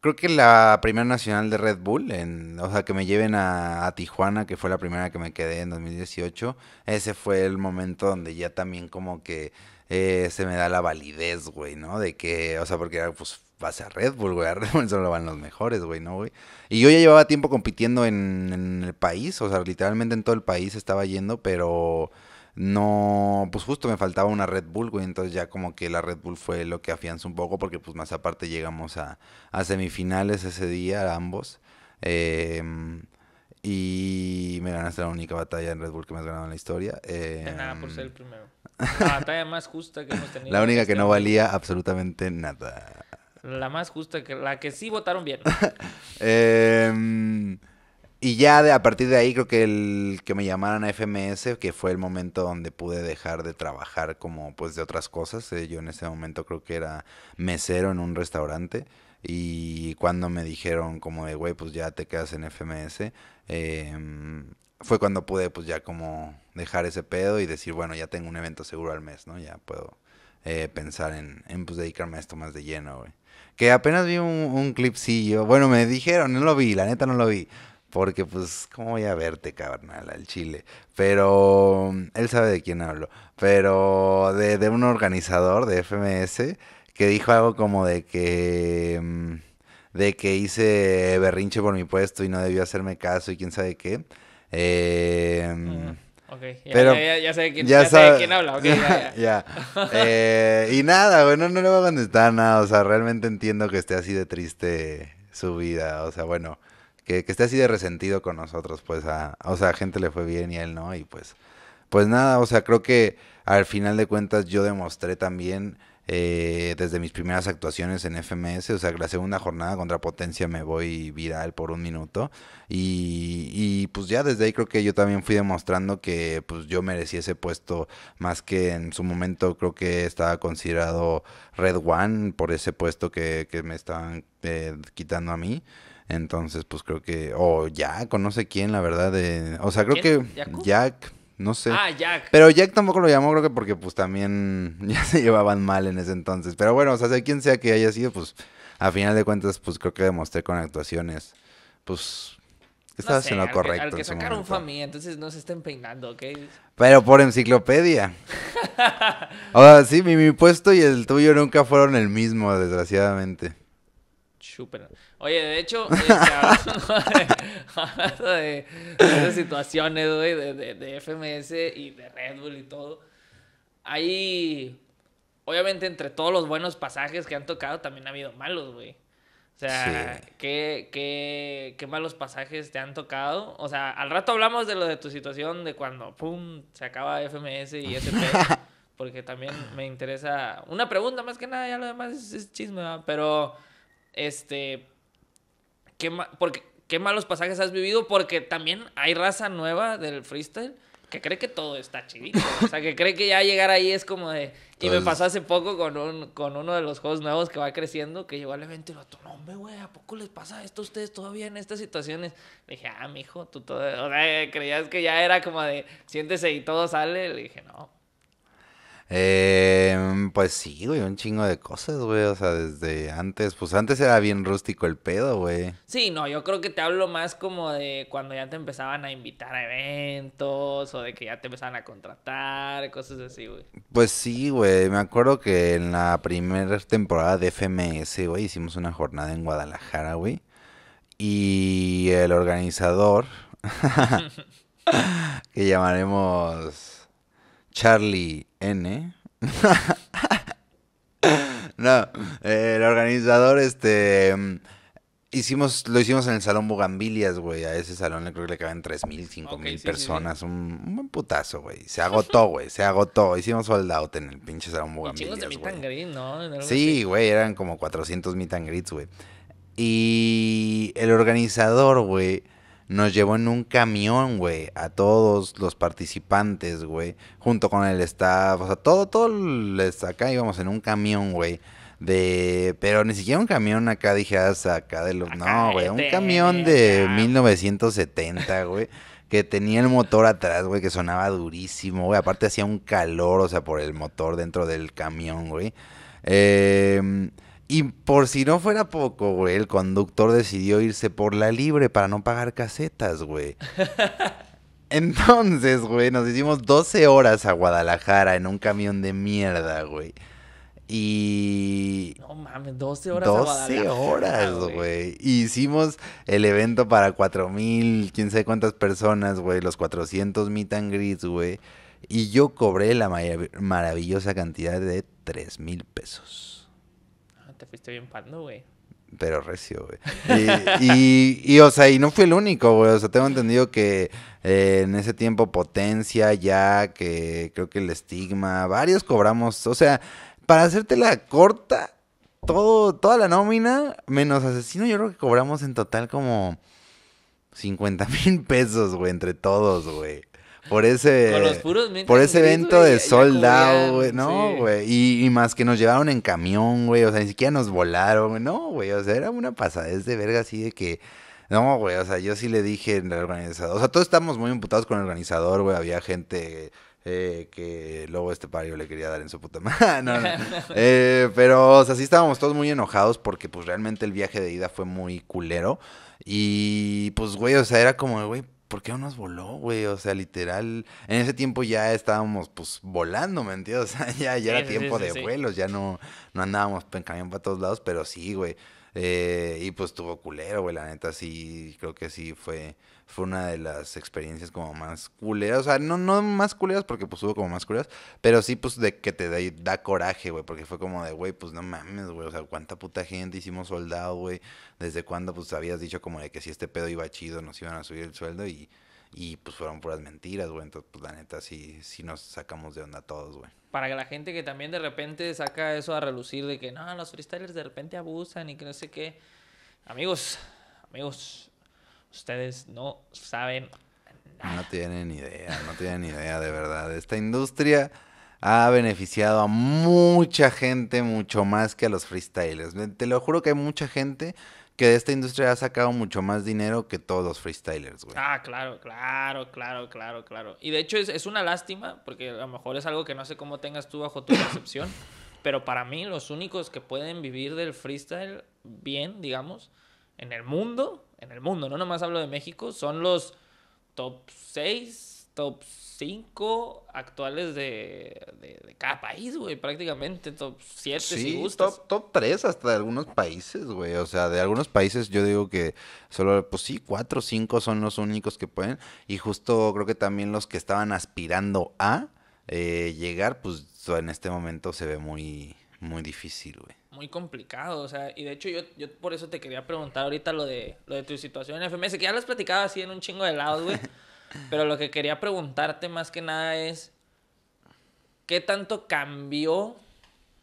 creo que la primera nacional de Red Bull, en, o sea, que me lleven a, Tijuana, que fue la primera que me quedé en 2018, ese fue el momento donde ya también como que eh, se me da la validez, güey, ¿no? De que, o sea, porque era, pues vas a Red Bull, güey, a Red Bull solo van los mejores, güey, ¿no, güey? Y yo ya llevaba tiempo compitiendo en el país, o sea, literalmente en todo el país estaba yendo, pero no, pues justo me faltaba una Red Bull, güey, entonces ya como que la Red Bull fue lo que afianzó un poco, porque pues más aparte llegamos a, semifinales ese día, ambos. Em, y me ganaste la única batalla en Red Bull que me has ganado en la historia. nada, em, por ser el primero. La batalla más justa que hemos tenido. La única que no valía absolutamente nada. La más justa, que, la que sí votaron bien. eh, y ya de, a partir de ahí creo que el que me llamaron a FMS, que fue el momento donde pude dejar de trabajar como pues de otras cosas. Eh, yo en ese momento creo que era mesero en un restaurante. Y cuando me dijeron como de, güey, pues ya te quedas en FMS, em, fue cuando pude pues ya como dejar ese pedo y decir, bueno, ya tengo un evento seguro al mes, ¿no? Ya puedo eh, pensar en, pues dedicarme esto más de lleno, güey. Que apenas vi un, un clipcillo, bueno, me dijeron, no lo vi, la neta no lo vi, porque pues, ¿cómo voy a verte, carnal, al chile? Pero mm, él sabe de quién hablo. Pero de, de un organizador de FMS que dijo algo como de que... Mm, de que hice berrinche por mi puesto y no debió hacerme caso y quién sabe qué. Eh, Ya, pero ya, sé de quién, sabe. de quién habla. ya, eh, y nada, bueno, no le voy a contestar nada. O sea, realmente entiendo que esté así de triste su vida. O sea, bueno, que, esté así de resentido con nosotros, pues a, o sea, gente le fue bien y a él no, y pues, pues nada, o sea, creo que al final de cuentas yo demostré también eh, desde mis primeras actuaciones en FMS, o sea, la segunda jornada contra Potencia me voy viral por un minuto y, pues ya desde ahí creo que yo también fui demostrando que pues yo merecí ese puesto más que en su momento creo que estaba considerado Red One por ese puesto que, me estaban eh, quitando a mí. Entonces, pues creo que. O Jack, o no sé quién, la verdad. De, o sea, creo que. Jack. No sé. Ah, Jack. Pero Jack tampoco lo llamó, creo que porque pues también ya se llevaban mal en ese entonces. Pero bueno, o sea, quien sea que haya sido, pues a final de cuentas, pues creo que demostré con actuaciones, pues Estaba haciendo en correcto. al que sacaron fue entonces no se estén peinando, ¿ok? Pero por enciclopedia. sea, sí, mi, mi puesto y el tuyo nunca fueron el mismo, desgraciadamente. Súper. Oye, de hecho, eh, hablando de, situaciones, güey, de, de, FMS y de Red Bull y todo, hay, obviamente, entre todos los buenos pasajes que han tocado, también ha habido malos, güey. O sea, ¿qué, qué, malos pasajes te han tocado. O sea, al rato hablamos de lo de tu situación, de cuando, ¡pum!, se acaba FMS y SP. porque también me interesa una pregunta más que nada, ya lo demás es, chisme, ¿verdad? pero este, qué, porque, qué malos pasajes has vivido, porque también hay raza nueva del freestyle que cree que todo está chidito. o sea, que cree que ya llegar ahí es como de. Y me pasó hace poco con, un, con uno de los juegos nuevos que va creciendo, que llegó al evento y lo no, hombre, güey, ¿a poco les pasa esto a ustedes todavía en estas situaciones? Le dije, ah, mijo, tú todo. O sea, creías que ya era como de, siéntese y todo sale. Le dije, no, eh, pues sí, güey, un chingo de cosas, güey. O sea, desde antes, pues antes era bien rústico el pedo, güey. Sí, no, yo creo que te hablo más como de cuando ya te empezaban a invitar a eventos o de que ya te empezaban a contratar, cosas así, güey. Pues sí, güey. Me acuerdo que en la primera temporada de FMS, güey, hicimos una jornada en Guadalajara, güey. Y el organizador, que llamaremos Charlie N. no, el organizador, este. Mm, hicimos, lo hicimos en el Salón Bugambilias, güey. A ese salón le creo que le caben 3.000, 5.000 personas. Un, buen putazo, güey. Se agotó, güey. Se agotó. Hicimos sold out en el pinche Salón Bugambilias, de meet and ¿no? Sí, güey. Eran como 400 meet and güey. Y el organizador, güey nos llevó en un camión, güey, a todos los participantes, güey, junto con el staff, o sea, todo, todo les acá íbamos en un camión, güey. De, pero ni siquiera un camión acá dije ah, acá de los no güey un camión de 1970 güey que tenía el motor atrás, güey, que sonaba durísimo, güey. Aparte hacía un calor, o sea, por el motor dentro del camión, güey. Eh, y por si no fuera poco, güey, el conductor decidió irse por la libre para no pagar casetas, güey. Entonces, güey, nos hicimos 12 horas a Guadalajara en un camión de mierda, güey. Y. No mames, 12 horas. 12 horas, güey. Hicimos el evento para mil, quién sabe cuántas personas, güey. Los 400 meet and güey. Y yo cobré la maravillosa cantidad de mil pesos te fuiste bien pando, güey. Pero recio, güey. Y, o sea, y no fui el único, güey. O sea, tengo entendido que eh, en ese tiempo Potencia, ya, que eh, creo que el estigma, varios cobramos. O sea, para hacerte la corta, todo, toda la nómina, menos asesino, yo creo que cobramos en total como 50 mil pesos, güey, entre todos, güey por ese, por ese evento de soldado, güey. No, güey. Y, más que nos llevaron en camión, güey. O sea, ni siquiera nos volaron, güey. No, güey. O sea, era una pasadez de verga así de que. No, güey, o sea, yo sí le dije al organizador. O sea, todos estábamos muy imputados con el organizador, güey. Había gente eh, que luego este pario le quería dar en su puta mano. Eh, pero, o sea, sí estábamos todos muy enojados porque, pues, realmente el viaje de ida fue muy culero. Y, pues, güey, o sea, era como, güey, ¿por qué no nos voló, güey? O sea, literal, en ese tiempo ya estábamos pues volando, ¿me entiendes? O sea, ya, ya era tiempo de vuelos, ya no, no andábamos en camión para todos lados, pero sí, güey. Eh, y pues tuvo culero, güey, la neta, sí, creo que sí fue fue una de las experiencias como más culeras. O sea, no, no más culeras porque pues hubo como más culeras, pero sí pues de que te da, coraje, güey, porque fue como de, güey, pues no mames, güey, o sea, cuánta puta gente hicimos soldado, güey, desde cuándo pues habías dicho como de que si este pedo iba chido nos iban a subir el sueldo y, y pues fueron puras mentiras, güey, entonces pues la neta sí, sí nos sacamos de onda todos, güey. Para que la gente que también de repente saca eso a relucir de que no, los freestylers de repente abusan y que no sé qué. Amigos, amigos, ustedes no saben nada. No tienen idea, no tienen idea de verdad. Esta industria ha beneficiado a mucha gente mucho más que a los freestylers. Te lo juro que hay mucha gente que de esta industria ha sacado mucho más dinero que todos los freestylers, güey. Ah, claro, claro, claro, claro, claro. Y de hecho es, es, una lástima, porque a lo mejor es algo que no sé cómo tengas tú bajo tu percepción, pero para mí los únicos que pueden vivir del freestyle bien, digamos, en el mundo en el mundo, no nomás hablo de México, son los top 6, top 5 actuales de, cada país, güey, prácticamente, top 7 si gustas. Top, top 3 hasta de algunos países, güey, o sea, de algunos países yo digo que solo, pues sí, 4 o 5 son los únicos que pueden, y justo creo que también los que estaban aspirando a eh, llegar, pues en este momento se ve muy, muy difícil, güey muy complicado, o sea, y de hecho yo, por eso te quería preguntar ahorita lo de, lo de tu situación en FMS, que ya lo has platicado así en un chingo de lados, güey, pero lo que quería preguntarte más que nada es, ¿qué tanto cambió?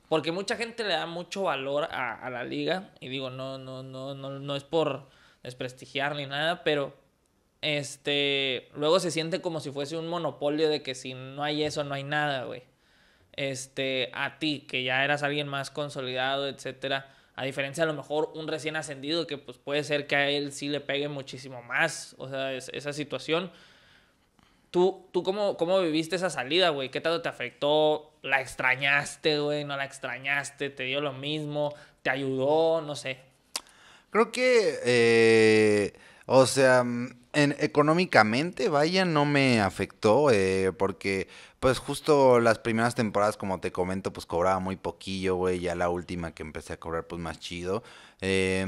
Porque mucha gente le da mucho valor a, la liga, y digo, no, no, no, no, no es por desprestigiar ni nada, pero este, luego se siente como si fuese un monopolio de que si no hay eso, no hay nada, güey este, a ti, que ya eras alguien más consolidado, etcétera. A diferencia a lo mejor un recién ascendido que pues puede ser que a él sí le pegue muchísimo más, o sea, esa situación. ¿Tú, tú cómo, cómo viviste esa salida, güey? ¿Qué tanto te afectó? ¿La extrañaste, güey? ¿No la extrañaste? ¿Te dio lo mismo? ¿Te ayudó? No sé. Creo que eh, o sea, mm, en, económicamente, vaya, no me afectó, eh, porque pues justo las primeras temporadas, como te comento, pues cobraba muy poquillo, güey, ya la última que empecé a cobrar, pues más chido. Eh,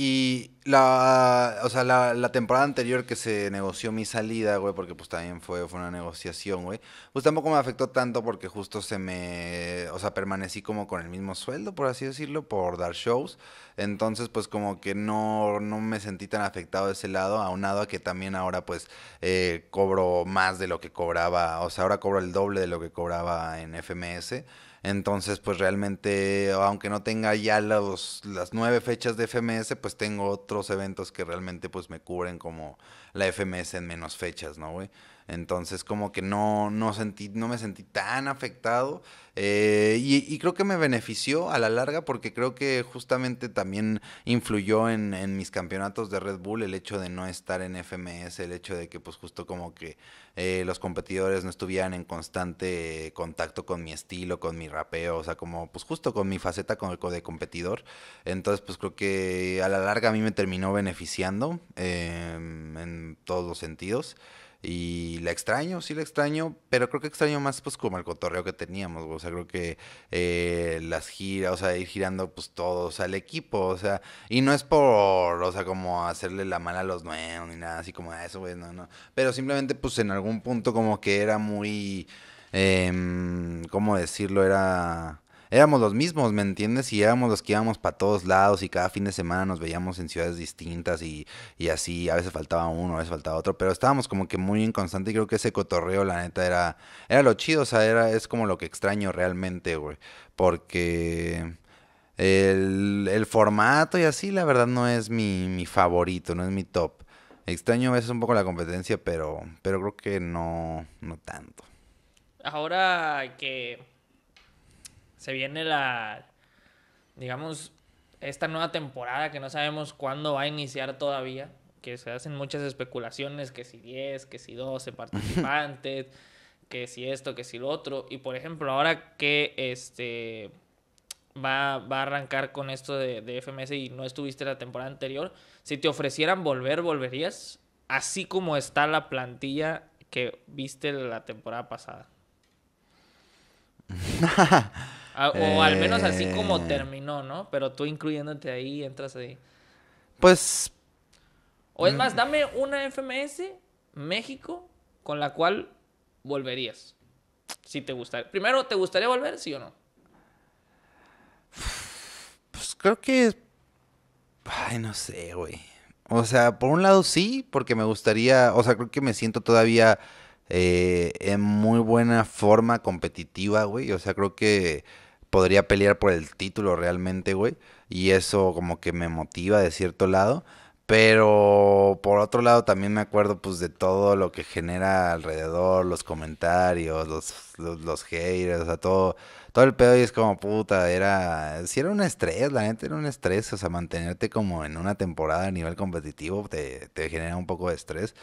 y la, o sea, la, temporada anterior que se negoció mi salida, güey, porque pues también fue, fue una negociación, güey, pues tampoco me afectó tanto porque justo se me, o sea, permanecí como con el mismo sueldo, por así decirlo, por dar shows. Entonces, pues como que no, no me sentí tan afectado de ese lado, aunado a que también ahora pues eh, cobro más de lo que cobraba, o sea, ahora cobro el doble de lo que cobraba en FMS. Entonces, pues realmente, aunque no tenga ya los, las nueve fechas de FMS, pues tengo otros eventos que realmente pues me cubren como la FMS en menos fechas, ¿no, güey? Entonces como que no, sentí, no me sentí tan afectado eh, y, creo que me benefició a la larga porque creo que justamente también influyó en, mis campeonatos de Red Bull el hecho de no estar en FMS, el hecho de que pues justo como que eh, los competidores no estuvieran en constante contacto con mi estilo, con mi rapeo, o sea como pues justo con mi faceta con, de competidor. Entonces pues creo que a la larga a mí me terminó beneficiando em, en todos los sentidos. Y la extraño, sí la extraño, pero creo que extraño más pues como el cotorreo que teníamos, güey. O sea, creo que eh, las giras, o sea, ir girando pues todos al equipo, o sea, y no es por, o sea, como hacerle la mala a los nuevos ni nada así como ah, eso, güey, no, no. Pero simplemente pues en algún punto como que era muy, em, ¿cómo decirlo? Era éramos los mismos, ¿me entiendes? Y éramos los que íbamos para todos lados y cada fin de semana nos veíamos en ciudades distintas y, así, a veces faltaba uno, a veces faltaba otro, pero estábamos como que muy constante y creo que ese cotorreo, la neta, era, era lo chido, o sea, era, es como lo que extraño realmente, güey, porque... El, formato y así, la verdad, no es mi, mi favorito, no es mi top. Extraño a veces un poco la competencia, pero, pero creo que no, no tanto. Ahora que se viene la, digamos, esta nueva temporada que no sabemos cuándo va a iniciar todavía, que se hacen muchas especulaciones, que si 10, que si 12 participantes, que si esto, que si lo otro. Y por ejemplo, ahora que este va, va a arrancar con esto de, de FMS y no estuviste la temporada anterior, si te ofrecieran volver, ¿volverías? Así como está la plantilla que viste la temporada pasada. Ah, o al menos así como eh. terminó, ¿no? Pero tú incluyéndote ahí, entras ahí. Pues. O es mm. más, dame una FMS México con la cual volverías. Si te gustaría. Primero, ¿te gustaría volver, sí o no? Pues creo que. Ay, no sé, güey. O sea, por un lado sí, porque me gustaría. O sea, creo que me siento todavía eh, en muy buena forma competitiva, güey. O sea, creo que podría pelear por el título realmente, güey. Y eso como que me motiva de cierto lado. Pero por otro lado también me acuerdo pues de todo lo que genera alrededor, los comentarios, los, los, haters, o sea, todo, todo el pedo y es como puta, era, si era un estrés, la neta era un estrés, o sea, mantenerte como en una temporada a nivel competitivo te, te genera un poco de estrés.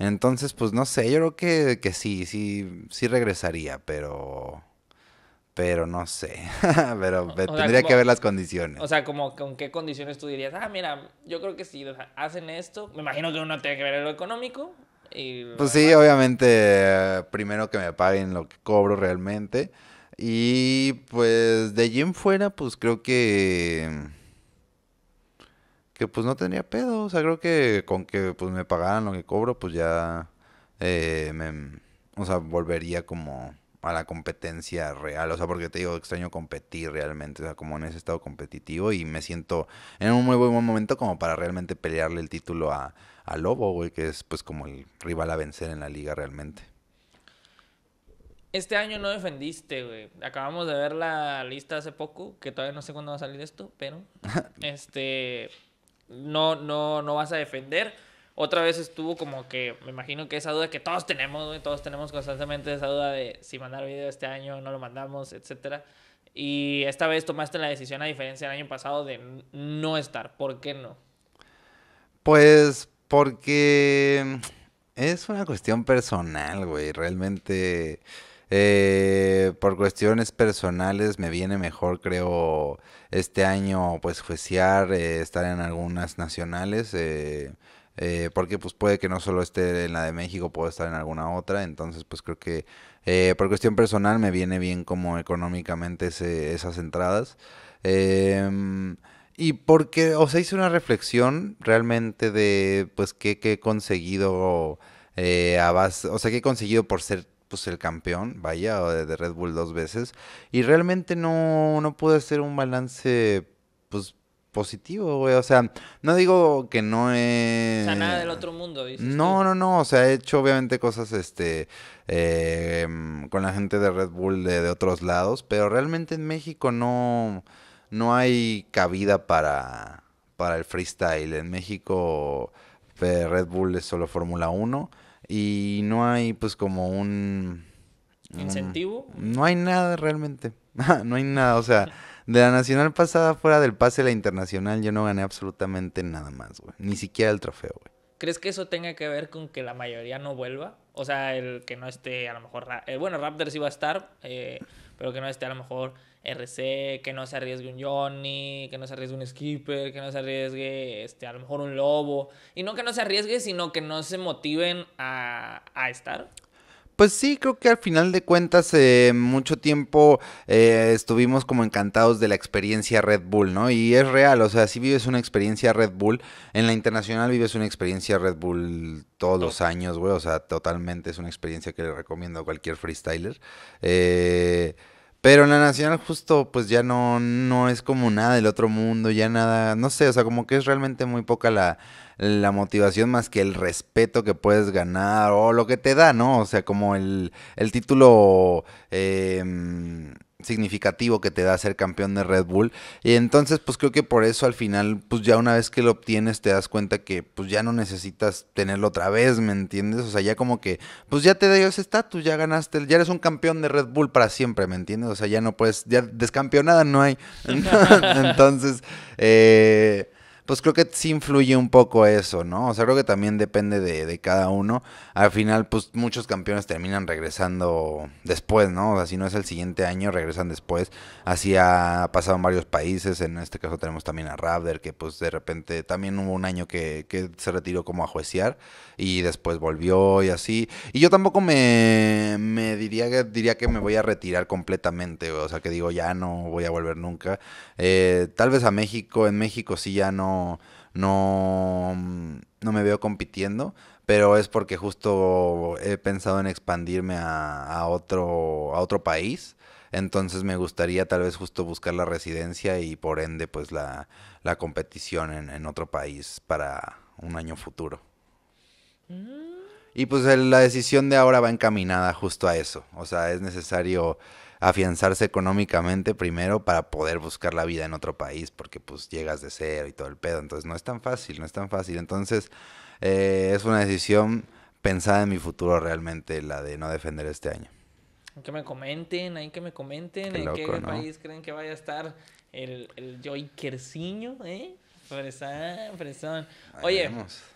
Entonces, pues no sé, yo creo que, que sí, sí, sí regresaría, pero pero no sé. pero tendría que ver las condiciones. O sea, como con qué condiciones tú dirías, ah, mira, yo creo que si hacen esto, me imagino que uno tiene que ver lo económico. Y pues sí, obviamente, primero que me paguen lo que cobro realmente. Y pues de allí en fuera, pues creo que... Que pues no tendría pedo. O sea, creo que con que pues, me pagaran lo que cobro, pues ya... Eh, me, o sea, volvería como a la competencia real, o sea, porque te digo, extraño competir realmente, o sea, como en ese estado competitivo y me siento en un muy buen momento como para realmente pelearle el título a, Lobo, güey, que es pues como el rival a vencer en la liga realmente. Este año no defendiste, güey. Acabamos de ver la lista hace poco, que todavía no sé cuándo va a salir esto, pero este no no no vas a defender otra vez estuvo como que, me imagino que esa duda que todos tenemos, güey, todos tenemos constantemente esa duda de si mandar video este año, no lo mandamos, etcétera. Y esta vez tomaste la decisión, a diferencia del año pasado, de no estar. ¿Por qué no? Pues porque es una cuestión personal, güey. Realmente, eh, por cuestiones personales, me viene mejor, creo, este año, pues, juiciar, eh, estar en algunas nacionales. Eh, eh, porque pues puede que no solo esté en la de México, puede estar en alguna otra, entonces pues creo que eh, por cuestión personal me viene bien como económicamente esas entradas. Em, y porque, o sea, hice una reflexión realmente de pues qué, he conseguido eh, a base, o sea, qué he conseguido por ser pues el campeón, vaya, de Red Bull dos veces. Y realmente no, no pude hacer un balance pues positivo, güey. O sea, no digo que no es... O sea, nada del otro mundo, dices No, no, no. O sea, he hecho obviamente cosas, este, em, con la gente de Red Bull de, otros lados, pero realmente en México no, no hay cabida para, para el freestyle. En México eh, Red Bull es solo Fórmula 1 y no hay pues como un... ¿Incentivo? no hay nada realmente. no hay nada, o sea... De la nacional pasada, fuera del pase la internacional, yo no gané absolutamente nada más, güey. Ni siquiera el trofeo, güey. ¿Crees que eso tenga que ver con que la mayoría no vuelva? O sea, el que no esté, a lo mejor. Eh, bueno, Raptors iba a estar, eh, pero que no esté, a lo mejor, RC, que no se arriesgue un Johnny, que no se arriesgue un Skipper, que no se arriesgue, este, a lo mejor un Lobo. Y no que no se arriesgue, sino que no se motiven a, a estar. Pues sí, creo que al final de cuentas eh, mucho tiempo eh, estuvimos como encantados de la experiencia Red Bull, ¿no? Y es real, o sea, si vives una experiencia Red Bull, en la internacional vives una experiencia Red Bull todos los años, güey, o sea, totalmente es una experiencia que le recomiendo a cualquier freestyler. Eh, pero en la nacional justo pues ya no, no es como nada el otro mundo, ya nada, no sé, o sea, como que es realmente muy poca la, la motivación más que el respeto que puedes ganar o lo que te da, ¿no? O sea, como el, el título... Em, significativo que te da ser campeón de Red Bull. Y entonces, pues creo que por eso al final, pues ya una vez que lo obtienes, te das cuenta que pues ya no necesitas tenerlo otra vez, ¿me entiendes? O sea, ya como que, pues ya te da ese estatus, ya ganaste, ya eres un campeón de Red Bull para siempre, ¿me entiendes? O sea, ya no puedes, ya descampeonada no hay. entonces, eh pues creo que sí influye un poco eso, ¿no? O sea, creo que también depende de, de cada uno. Al final, pues muchos campeones terminan regresando después, ¿no? O sea, si no es el siguiente año, regresan después. Así ha pasado en varios países. En este caso tenemos también a Ravder, que pues de repente también hubo un año que, que se retiró como a juecear y después volvió y así. Y yo tampoco me, me diría, que, diría que me voy a retirar completamente, o sea, que digo, ya no voy a volver nunca. Eh, tal vez a México, en México sí ya no no, mm, no, me veo compitiendo, pero es porque justo he pensado en expandirme a, otro, a otro país. Entonces me gustaría tal vez justo buscar la residencia y por ende pues la, competición en, otro país para un año futuro. Mm. Y pues la decisión de ahora va encaminada justo a eso. O sea, es necesario afianzarse económicamente primero para poder buscar la vida en otro país, porque pues llegas de cero y todo el pedo. Entonces no es tan fácil, no es tan fácil. Entonces eh, es una decisión pensada en mi futuro realmente, la de no defender este año. Que me comenten, ahí que me comenten, en qué país creen que vaya a estar el, el Joy ¿eh? Fresón, fresón. Oye,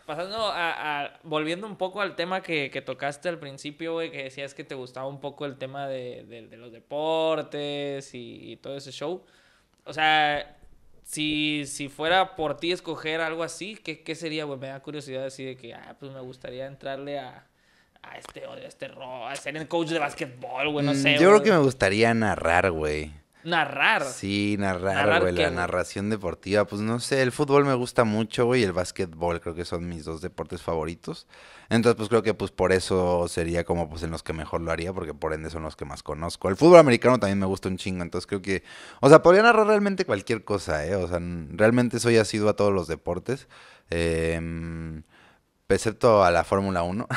pasando a, Volviendo un poco al tema que, tocaste al principio, güey, que decías que te gustaba un poco el tema de, los deportes y, todo ese show. O sea, si, si fuera por ti escoger algo así, ¿qué, qué sería, güey? Me da curiosidad así de que, ah, pues me gustaría entrarle a. este, a este rol, a ser el coach de básquetbol, güey, no mm, sé. Yo creo que me gustaría narrar, güey. Narrar. Sí, narrar, güey. La narración deportiva. Pues no sé, el fútbol me gusta mucho, güey. Y el básquetbol creo que son mis dos deportes favoritos. Entonces, pues creo que pues por eso sería como pues en los que mejor lo haría, porque por ende son los que más conozco. El fútbol americano también me gusta un chingo, entonces creo que, o sea, podría narrar realmente cualquier cosa, ¿eh? O sea, realmente soy asiduo a todos los deportes. Em, excepto a la Fórmula 1.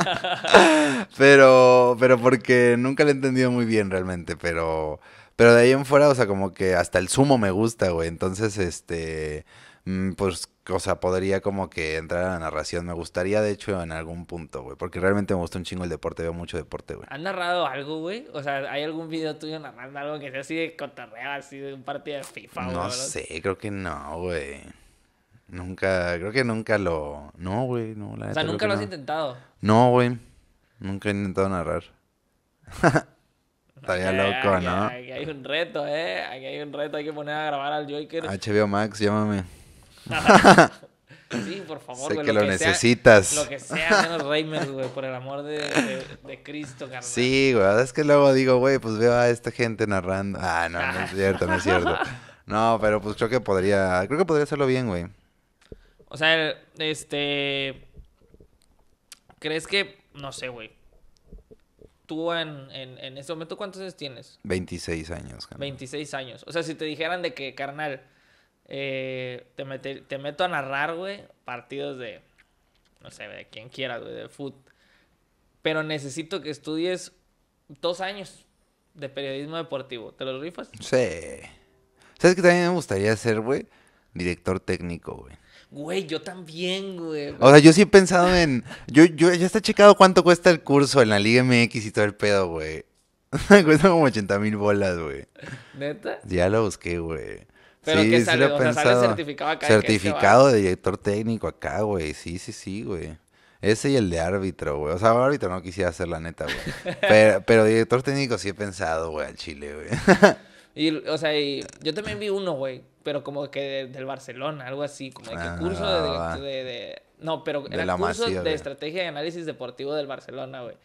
pero, pero porque nunca lo he entendido muy bien realmente, pero... Pero de ahí en fuera, o sea, como que hasta el sumo me gusta, güey. Entonces, este, mm, pues, o sea, podría como que entrar a la narración. Me gustaría, de hecho, en algún punto, güey. Porque realmente me gusta un chingo el deporte, veo mucho deporte, güey. ¿Has narrado algo, güey? O sea, ¿hay algún video tuyo narrando algo que sea así de cotorreo, así de un partido de FIFA, No sé, creo que no, güey. Nunca, creo que nunca lo. No, güey, no. La o sea, nunca lo has intentado. No, güey. Nunca he intentado narrar. Estaría loco, ¿no? Aquí hay un reto, ¿eh? Aquí hay un reto, hay que poner a grabar al Joker. HBO Max, llámame. sí, por favor, sé que lo, necesitas. lo que sea menos Reimers, güey, por el amor de, de, Cristo, carnal. Sí, güey, es que luego digo, güey, pues veo a esta gente narrando. Ah, no, no es cierto, no es cierto. No, pero pues creo que podría, creo que podría hacerlo bien, güey. O sea, este... ¿Crees que, no sé, güey, en, en, este momento, ¿cuántos años tienes? 26 años. Carnal. 26 años. O sea, si te dijeran de que, carnal, eh, te, meto a narrar, güey, partidos de, no sé, de quien quiera, de fútbol. Pero necesito que estudies dos años de periodismo deportivo. ¿Te los rifas? Sí. ¿Sabes qué también me gustaría hacer, güey? director técnico, güey. Güey, yo también, güey. O sea, yo sí he pensado en. Yo, yo ya está checado cuánto cuesta el curso en la Liga MX y todo el pedo, güey. cuesta como 80 mil bolas, güey. ¿Neta? Ya lo busqué, güey. Pero sí, sale, sí o sea, certificado acá. Certificado de, director técnico acá, güey. Sí, sí, sí, güey. Ese y el de árbitro, güey. O sea, árbitro no quisiera hacer la neta, güey. Pero, pero director técnico sí he pensado, güey, al Chile, güey. Y, o sea, y yo también vi uno, güey, pero como que del Barcelona, algo así, como de que ah, curso de, de, de, No, pero era la curso de estrategia y análisis deportivo del Barcelona, güey.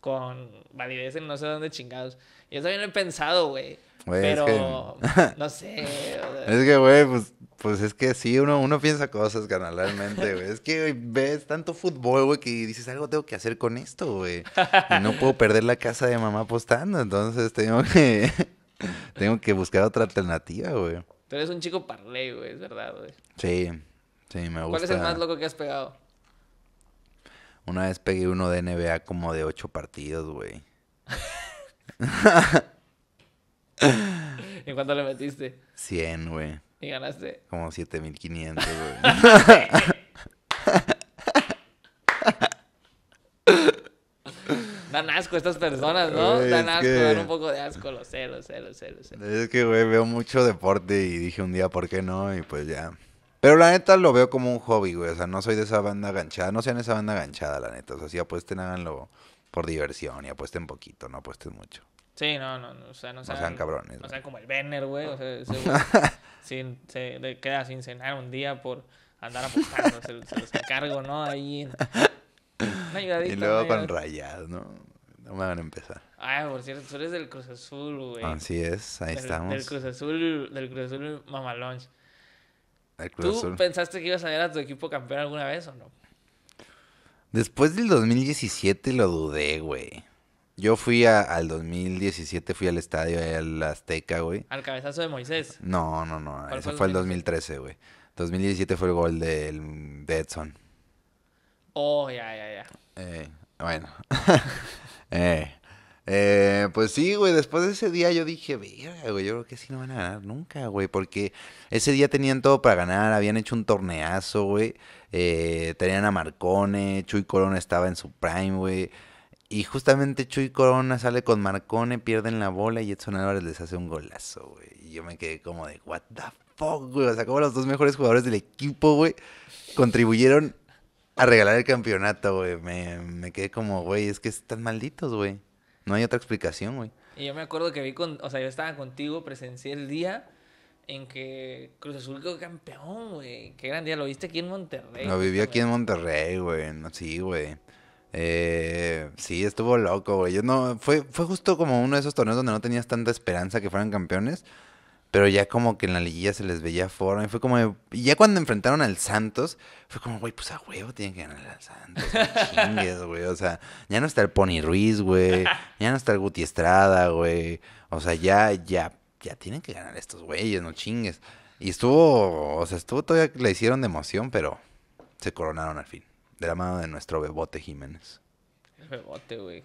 Con validez en no sé dónde chingados. Yo también lo he pensado, güey. pero, no sé. Es que, güey, pues, pues es que sí, uno, uno piensa cosas, canalalmente güey. Es que wey, ves tanto fútbol, güey, que dices, algo tengo que hacer con esto, güey. Y no puedo perder la casa de mamá apostando, entonces tengo que... Tengo que buscar otra alternativa, güey. Tú eres un chico parley, güey, es verdad, güey. Sí, sí, me gusta. ¿Cuál es el más loco que has pegado? Una vez pegué uno de NBA como de ocho partidos, güey. ¿En cuánto le metiste? Cien, güey. ¿Y ganaste? Como siete mil quinientos, güey. Dan asco estas personas, ¿no? dan asco, dan un poco de asco, lo sé, lo sé, lo sé, lo sé. Es que, güey, veo mucho deporte y dije un día, ¿por qué no? Y pues ya. Pero la neta lo veo como un hobby, güey. O sea, no soy de esa banda ganchada. No sean esa banda ganchada, la neta. O sea, si apuesten, háganlo por diversión y apuesten poquito, no apuesten mucho. Sí, no, no, o sea, no sean, cabrones. No, sea, sean como el Benner, güey. O sea, güey se queda sin cenar un día por andar apostando. se, se los encargo, ¿no? Ahí Y luego con rayas, ¿no? No me van a empezar. Ah, por cierto, tú eres del Cruz Azul, güey. Así es, ahí estamos. Del Cruz Azul, del Cruz Azul ¿Tú pensaste que ibas a ver a tu equipo campeón alguna vez o no? Después del 2017 lo dudé, güey. Yo fui al 2017, fui al estadio, al Azteca, güey. ¿Al cabezazo de Moisés? No, no, no. eso fue el 2013, güey. 2017 fue el gol del Edson Oh, ya, ya, ya. Eh, bueno. Eh, eh, pues sí, güey, después de ese día yo dije, verga, güey, yo creo que sí no van a ganar nunca, güey, porque ese día tenían todo para ganar, habían hecho un torneazo, güey, eh, tenían a Marcone, Chuy Corona estaba en su prime, güey, y justamente Chuy Corona sale con Marcone, pierden la bola y Edson Álvarez les hace un golazo, güey, y yo me quedé como de, what the fuck, güey, o sea, como los dos mejores jugadores del equipo, güey, contribuyeron a regalar el campeonato, güey. Me, me quedé como, güey, es que están malditos, güey. No hay otra explicación, güey. Y yo me acuerdo que vi con, o sea, yo estaba contigo, presencié el día en que Cruz Azul quedó campeón, güey. Qué gran día, lo viste aquí en Monterrey. Lo vivió aquí en Monterrey, güey. No, sí, güey. Eh, sí, estuvo loco, güey. Yo no, fue, fue justo como uno de esos torneos donde no tenías tanta esperanza que fueran campeones pero ya como que en la liguilla se les veía forma. Y fue como, y ya cuando enfrentaron al Santos, fue como, güey, pues a huevo tienen que ganar al Santos. chingues, güey. O sea, ya no está el Pony Ruiz, güey. Ya no está el Guti Estrada, güey. O sea, ya, ya, ya tienen que ganar estos güeyes, no chingues. Y estuvo, o sea, estuvo todavía, le hicieron de emoción, pero se coronaron al fin. De la mano de nuestro Bebote Jiménez. El Bebote, güey.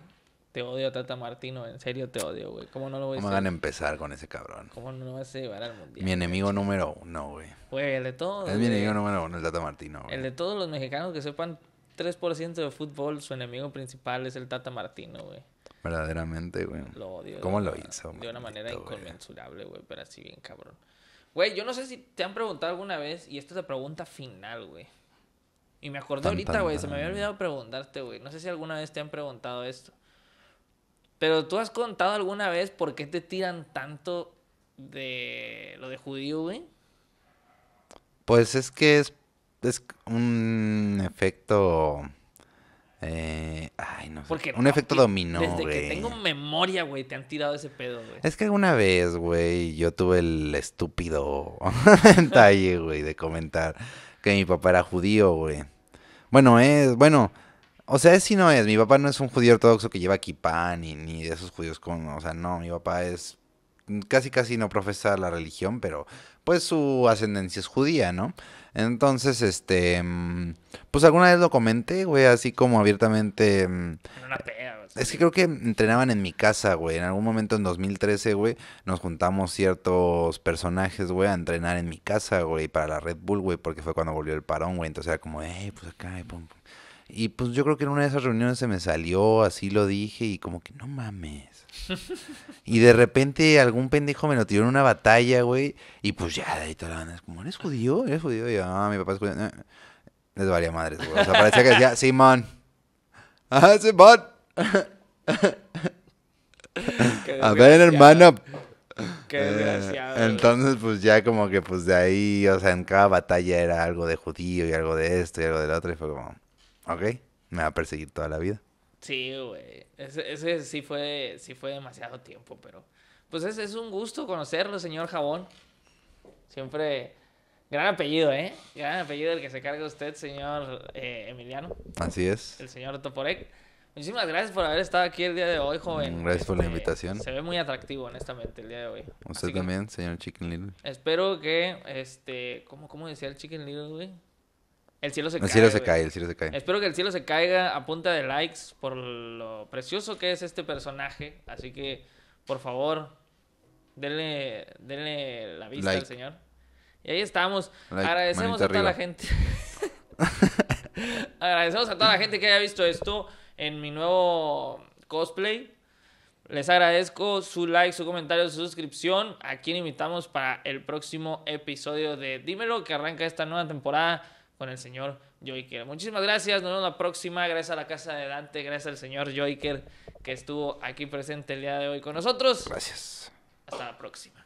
Te odio, a Tata Martino, en serio te odio, güey. ¿Cómo no lo voy a decir? ¿Cómo van a empezar con ese cabrón. ¿Cómo no lo vas a llevar al mundial? Mi enemigo número uno, güey. Güey, el de todos. Es mi enemigo número uno, el Tata Martino, güey. El de todos los mexicanos que sepan 3% de fútbol, su enemigo principal es el Tata Martino, güey. Verdaderamente, güey. Lo odio. ¿Cómo lo hizo? De una manera inconmensurable, güey, pero así bien cabrón. Güey, yo no sé si te han preguntado alguna vez, y esta es la pregunta final, güey. Y me acordé ahorita, güey, se me había olvidado preguntarte, güey. No sé si alguna vez te han preguntado esto. Pero tú has contado alguna vez por qué te tiran tanto de lo de judío, güey. Pues es que es, un efecto. Eh, ay, no sé. un efecto dominó. Desde que tengo memoria, güey, te han tirado ese pedo, güey. Es que alguna vez, güey, yo tuve el estúpido detalle, güey, de comentar que mi papá era judío, güey. Bueno, es. Bueno. O sea, es si no es. Mi papá no es un judío ortodoxo que lleva kipá ni, de esos judíos con. O sea, no, mi papá es. Mm, casi, casi no profesa la religión, pero pues su ascendencia es judía, ¿no? Entonces, este. Mm, pues alguna vez lo comenté, güey, así como abiertamente. Mm, es que creo que entrenaban en mi casa, güey. En algún momento en 2013, güey, nos juntamos ciertos personajes, güey, a entrenar en mi casa, güey, para la Red Bull, güey, porque fue cuando volvió el parón, güey. Entonces era como, hey, pues acá, y pues yo creo que en una de esas reuniones se me salió, así lo dije, y como que no mames. y de repente algún pendejo me lo tiró en una batalla, güey. Y pues ya, de ahí toda la banda es como, ¿eres judío? ¿Eres judío? Y yo, ah, mi papá es judío. les valía madres, güey. O sea, parecía que decía, Simón. Ah, Simón. A ver, hermano. Qué eh, desgraciado. entonces, pues ya como que pues de ahí, o sea, en cada batalla era algo de judío y algo de esto y algo de lo otro. Y fue como... Ok, me va a perseguir toda la vida. Sí, güey. Ese, sí, fue, sí fue demasiado tiempo, pero... Pues es, es un gusto conocerlo, señor Jabón. Siempre... Gran apellido, ¿eh? Gran apellido el que se carga usted, señor eh, Emiliano. Así es. El señor Toporek. Muchísimas gracias por haber estado aquí el día de hoy, joven. Mm, gracias por la este, invitación. Se ve muy atractivo, honestamente, el día de hoy. Usted también, señor Chicken Little. Espero que, este, ¿cómo, cómo decía el Chicken Little, güey? El cielo se el Cielo se cae el cielo se cae. Espero que el cielo se caiga a punta de likes por lo precioso que es este personaje. Así que, por favor, denle, la vista al señor. Y ahí estamos. Agradecemos a toda la gente. Agradecemos a toda la gente que haya visto esto en mi nuevo cosplay. Les agradezco su like, su comentario, su suscripción. A quien invitamos para el próximo episodio de Dímelo que arranca esta nueva temporada con el señor Joiker. Muchísimas gracias, nos vemos la próxima. Gracias a la casa de Dante, gracias al señor Joiker que estuvo aquí presente el día de hoy con nosotros. Gracias. Hasta la próxima.